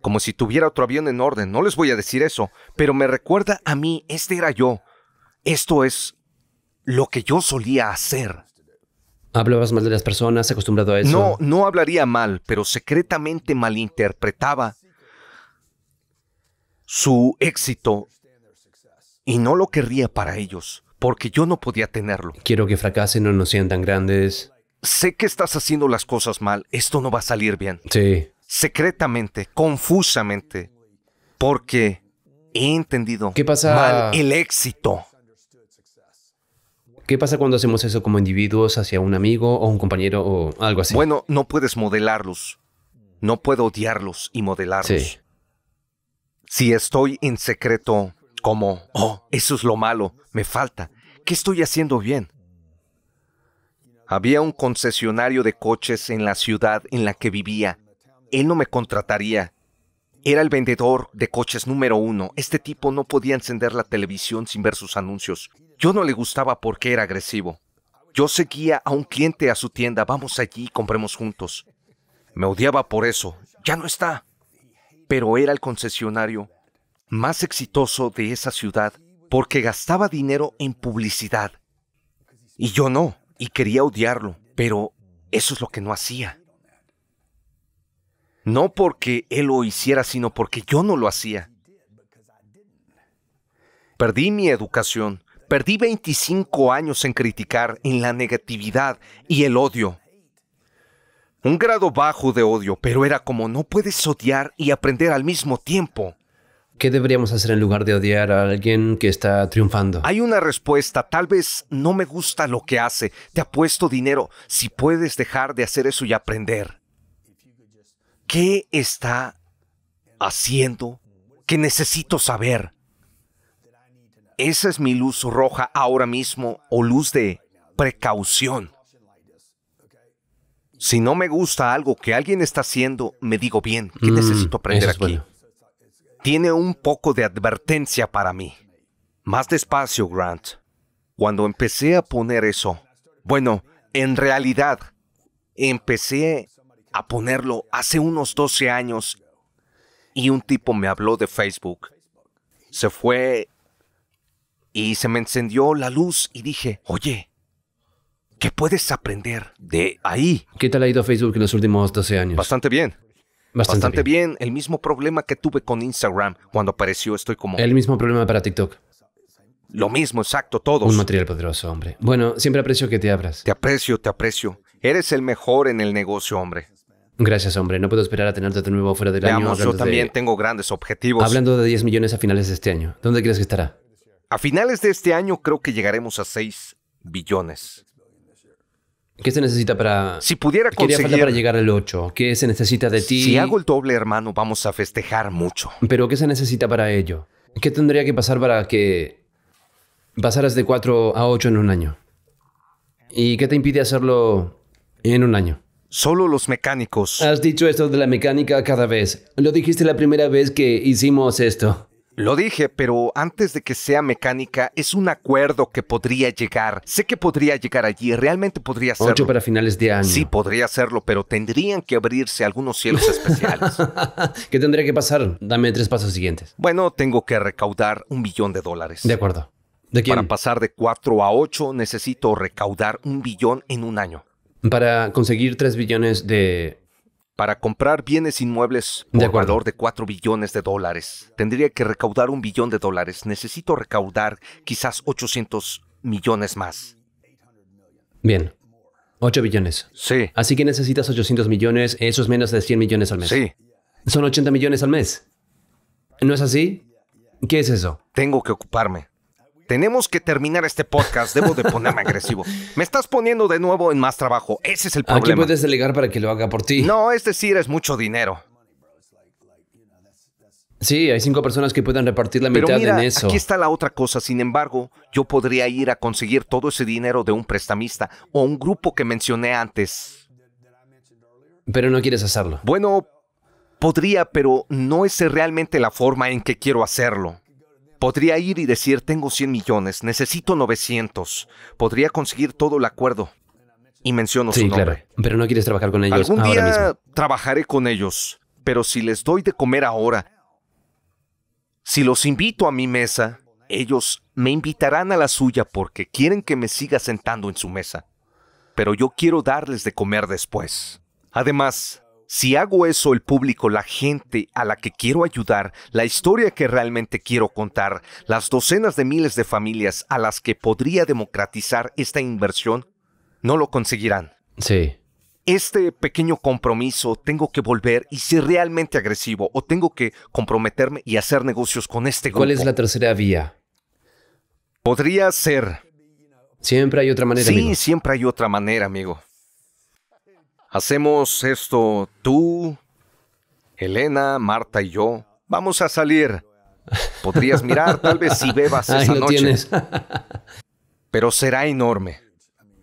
Como si tuviera otro avión en orden. No les voy a decir eso. Pero me recuerda a mí, este era yo. Esto es lo que yo solía hacer. ¿Hablabas mal de las personas, acostumbrado a eso? No, no hablaría mal, pero secretamente malinterpretaba su éxito y no lo querría para ellos porque yo no podía tenerlo. Quiero que fracasen o no sean tan grandes. Sé que estás haciendo las cosas mal, esto no va a salir bien. Sí. Secretamente, confusamente, porque he entendido mal el éxito. ¿Qué pasa cuando hacemos eso como individuos hacia un amigo o un compañero o algo así? Bueno, no puedes modelarlos. No puedo odiarlos y modelarlos. Sí. Si estoy en secreto como, oh, eso es lo malo, me falta, ¿qué estoy haciendo bien? Había un concesionario de coches en la ciudad en la que vivía. Él no me contrataría. Era el vendedor de coches número uno. Este tipo no podía encender la televisión sin ver sus anuncios. Yo no le gustaba porque era agresivo. Yo seguía a un cliente a su tienda, vamos allí y compremos juntos. Me odiaba por eso. Ya no está. Pero era el concesionario más exitoso de esa ciudad porque gastaba dinero en publicidad. Y yo no, y quería odiarlo, pero eso es lo que no hacía. No porque él lo hiciera, sino porque yo no lo hacía. Perdí mi educación, perdí 25 años en criticar, en la negatividad y el odio. Un grado bajo de odio, pero era como no puedes odiar y aprender al mismo tiempo. ¿Qué deberíamos hacer en lugar de odiar a alguien que está triunfando? Hay una respuesta. Tal vez no me gusta lo que hace. Te apuesto dinero. Si puedes dejar de hacer eso y aprender. ¿Qué está haciendo que necesito saber? Esa es mi luz roja ahora mismo o luz de precaución. Si no me gusta algo que alguien está haciendo, me digo bien, ¿qué mm, necesito aprender aquí? tiene un poco de advertencia para mí. Más despacio, Grant. Cuando empecé a poner eso, bueno, en realidad, empecé a ponerlo hace unos 12 años y un tipo me habló de Facebook. Se fue y se me encendió la luz y dije, oye, ¿qué puedes aprender de ahí? ¿Qué tal ha ido Facebook en los últimos 12 años? Bastante bien. Bastante, bien. El mismo problema que tuve con Instagram cuando apareció, estoy como... El mismo problema para TikTok. Lo mismo, exacto, todos. Un material poderoso, hombre. Bueno, siempre aprecio que te abras. Te aprecio, te aprecio. Eres el mejor en el negocio, hombre. Gracias, hombre. No puedo esperar a tenerte de nuevo fuera del Veamos, año. Yo también tengo grandes objetivos. Hablando de 10 millones a finales de este año, ¿dónde crees que estará? A finales de este año creo que llegaremos a 6 billones. ¿Qué se necesita para. Si pudiera conseguir. Falta para llegar al 8? ¿Qué se necesita de ti? Si hago el doble, hermano, vamos a festejar mucho. Pero ¿qué se necesita para ello? ¿Qué tendría que pasar para que pasaras de 4 a 8 en un año? ¿Y qué te impide hacerlo en un año? Solo los mecánicos. Has dicho esto de la mecánica cada vez. Lo dijiste la primera vez que hicimos esto. Lo dije, pero antes de que sea mecánica, es un acuerdo que podría llegar. Sé que podría llegar allí, realmente podría ser. Ocho para finales de año. Sí, podría hacerlo, pero tendrían que abrirse algunos cielos especiales. (laughs) ¿Qué tendría que pasar? Dame tres pasos siguientes. Bueno, tengo que recaudar un billón de dólares. De acuerdo. ¿De quién? Para pasar de cuatro a ocho, necesito recaudar un billón en un año. Para conseguir tres billones de para comprar bienes inmuebles por de valor de 4 billones de dólares. Tendría que recaudar un billón de dólares. Necesito recaudar quizás 800 millones más. Bien. 8 billones. Sí. Así que necesitas 800 millones. Eso es menos de 100 millones al mes. Sí. Son 80 millones al mes. ¿No es así? ¿Qué es eso? Tengo que ocuparme. Tenemos que terminar este podcast. Debo de ponerme agresivo. Me estás poniendo de nuevo en más trabajo. Ese es el problema. Aquí puedes delegar para que lo haga por ti. No, es decir, es mucho dinero. Sí, hay cinco personas que pueden repartir la mitad en eso. Aquí está la otra cosa. Sin embargo, yo podría ir a conseguir todo ese dinero de un prestamista o un grupo que mencioné antes. Pero no quieres hacerlo. Bueno, podría, pero no es realmente la forma en que quiero hacerlo. Podría ir y decir, tengo 100 millones, necesito 900. Podría conseguir todo el acuerdo. Y menciono su nombre. Claro, pero no quieres trabajar con ellos Algún día trabajaré con ellos, pero si les doy de comer ahora, si los invito a mi mesa, ellos me invitarán a la suya porque quieren que me siga sentando en su mesa. Pero yo quiero darles de comer después. Además, si hago eso, el público, la gente a la que quiero ayudar, la historia que realmente quiero contar, las docenas de miles de familias a las que podría democratizar esta inversión, no lo conseguirán. Sí. Este pequeño compromiso tengo que volver y ser realmente agresivo o tengo que comprometerme y hacer negocios con este ¿Cuál es la tercera vía? Podría ser. Siempre hay otra manera. Sí, siempre hay otra manera, amigo. Hacemos esto tú, Elena, Marta y yo. Vamos a salir. Podrías mirar tal vez si bebas (laughs) esa noche. (laughs) Pero será enorme.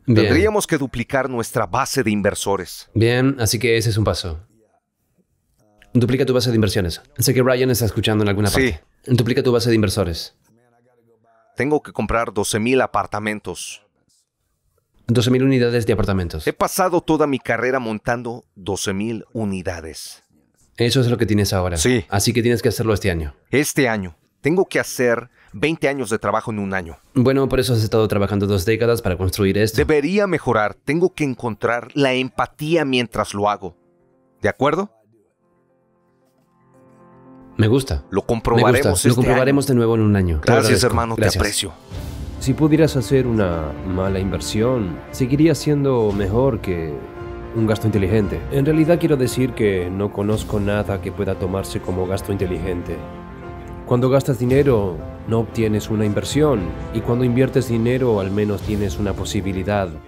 Tendríamos que duplicar nuestra base de inversores. Bien, así que ese es un paso. Duplica tu base de inversiones. Sé que Brian está escuchando en alguna parte. Sí. Duplica tu base de inversores. Tengo que comprar 12.000 apartamentos. 12.000 unidades de apartamentos. He pasado toda mi carrera montando 12.000 unidades. Eso es lo que tienes ahora. Sí. Así que tienes que hacerlo este año. Este año. Tengo que hacer 20 años de trabajo en un año. Bueno, por eso has estado trabajando dos décadas para construir esto. Debería mejorar. Tengo que encontrar la empatía mientras lo hago. ¿De acuerdo? Me gusta. Lo comprobaremos. lo este comprobaremos de nuevo en un año. Gracias, hermano. Te aprecio. Si pudieras hacer una mala inversión, seguiría siendo mejor que un gasto inteligente. En realidad quiero decir que no conozco nada que pueda tomarse como gasto inteligente. Cuando gastas dinero, no obtienes una inversión, y cuando inviertes dinero, al menos tienes una posibilidad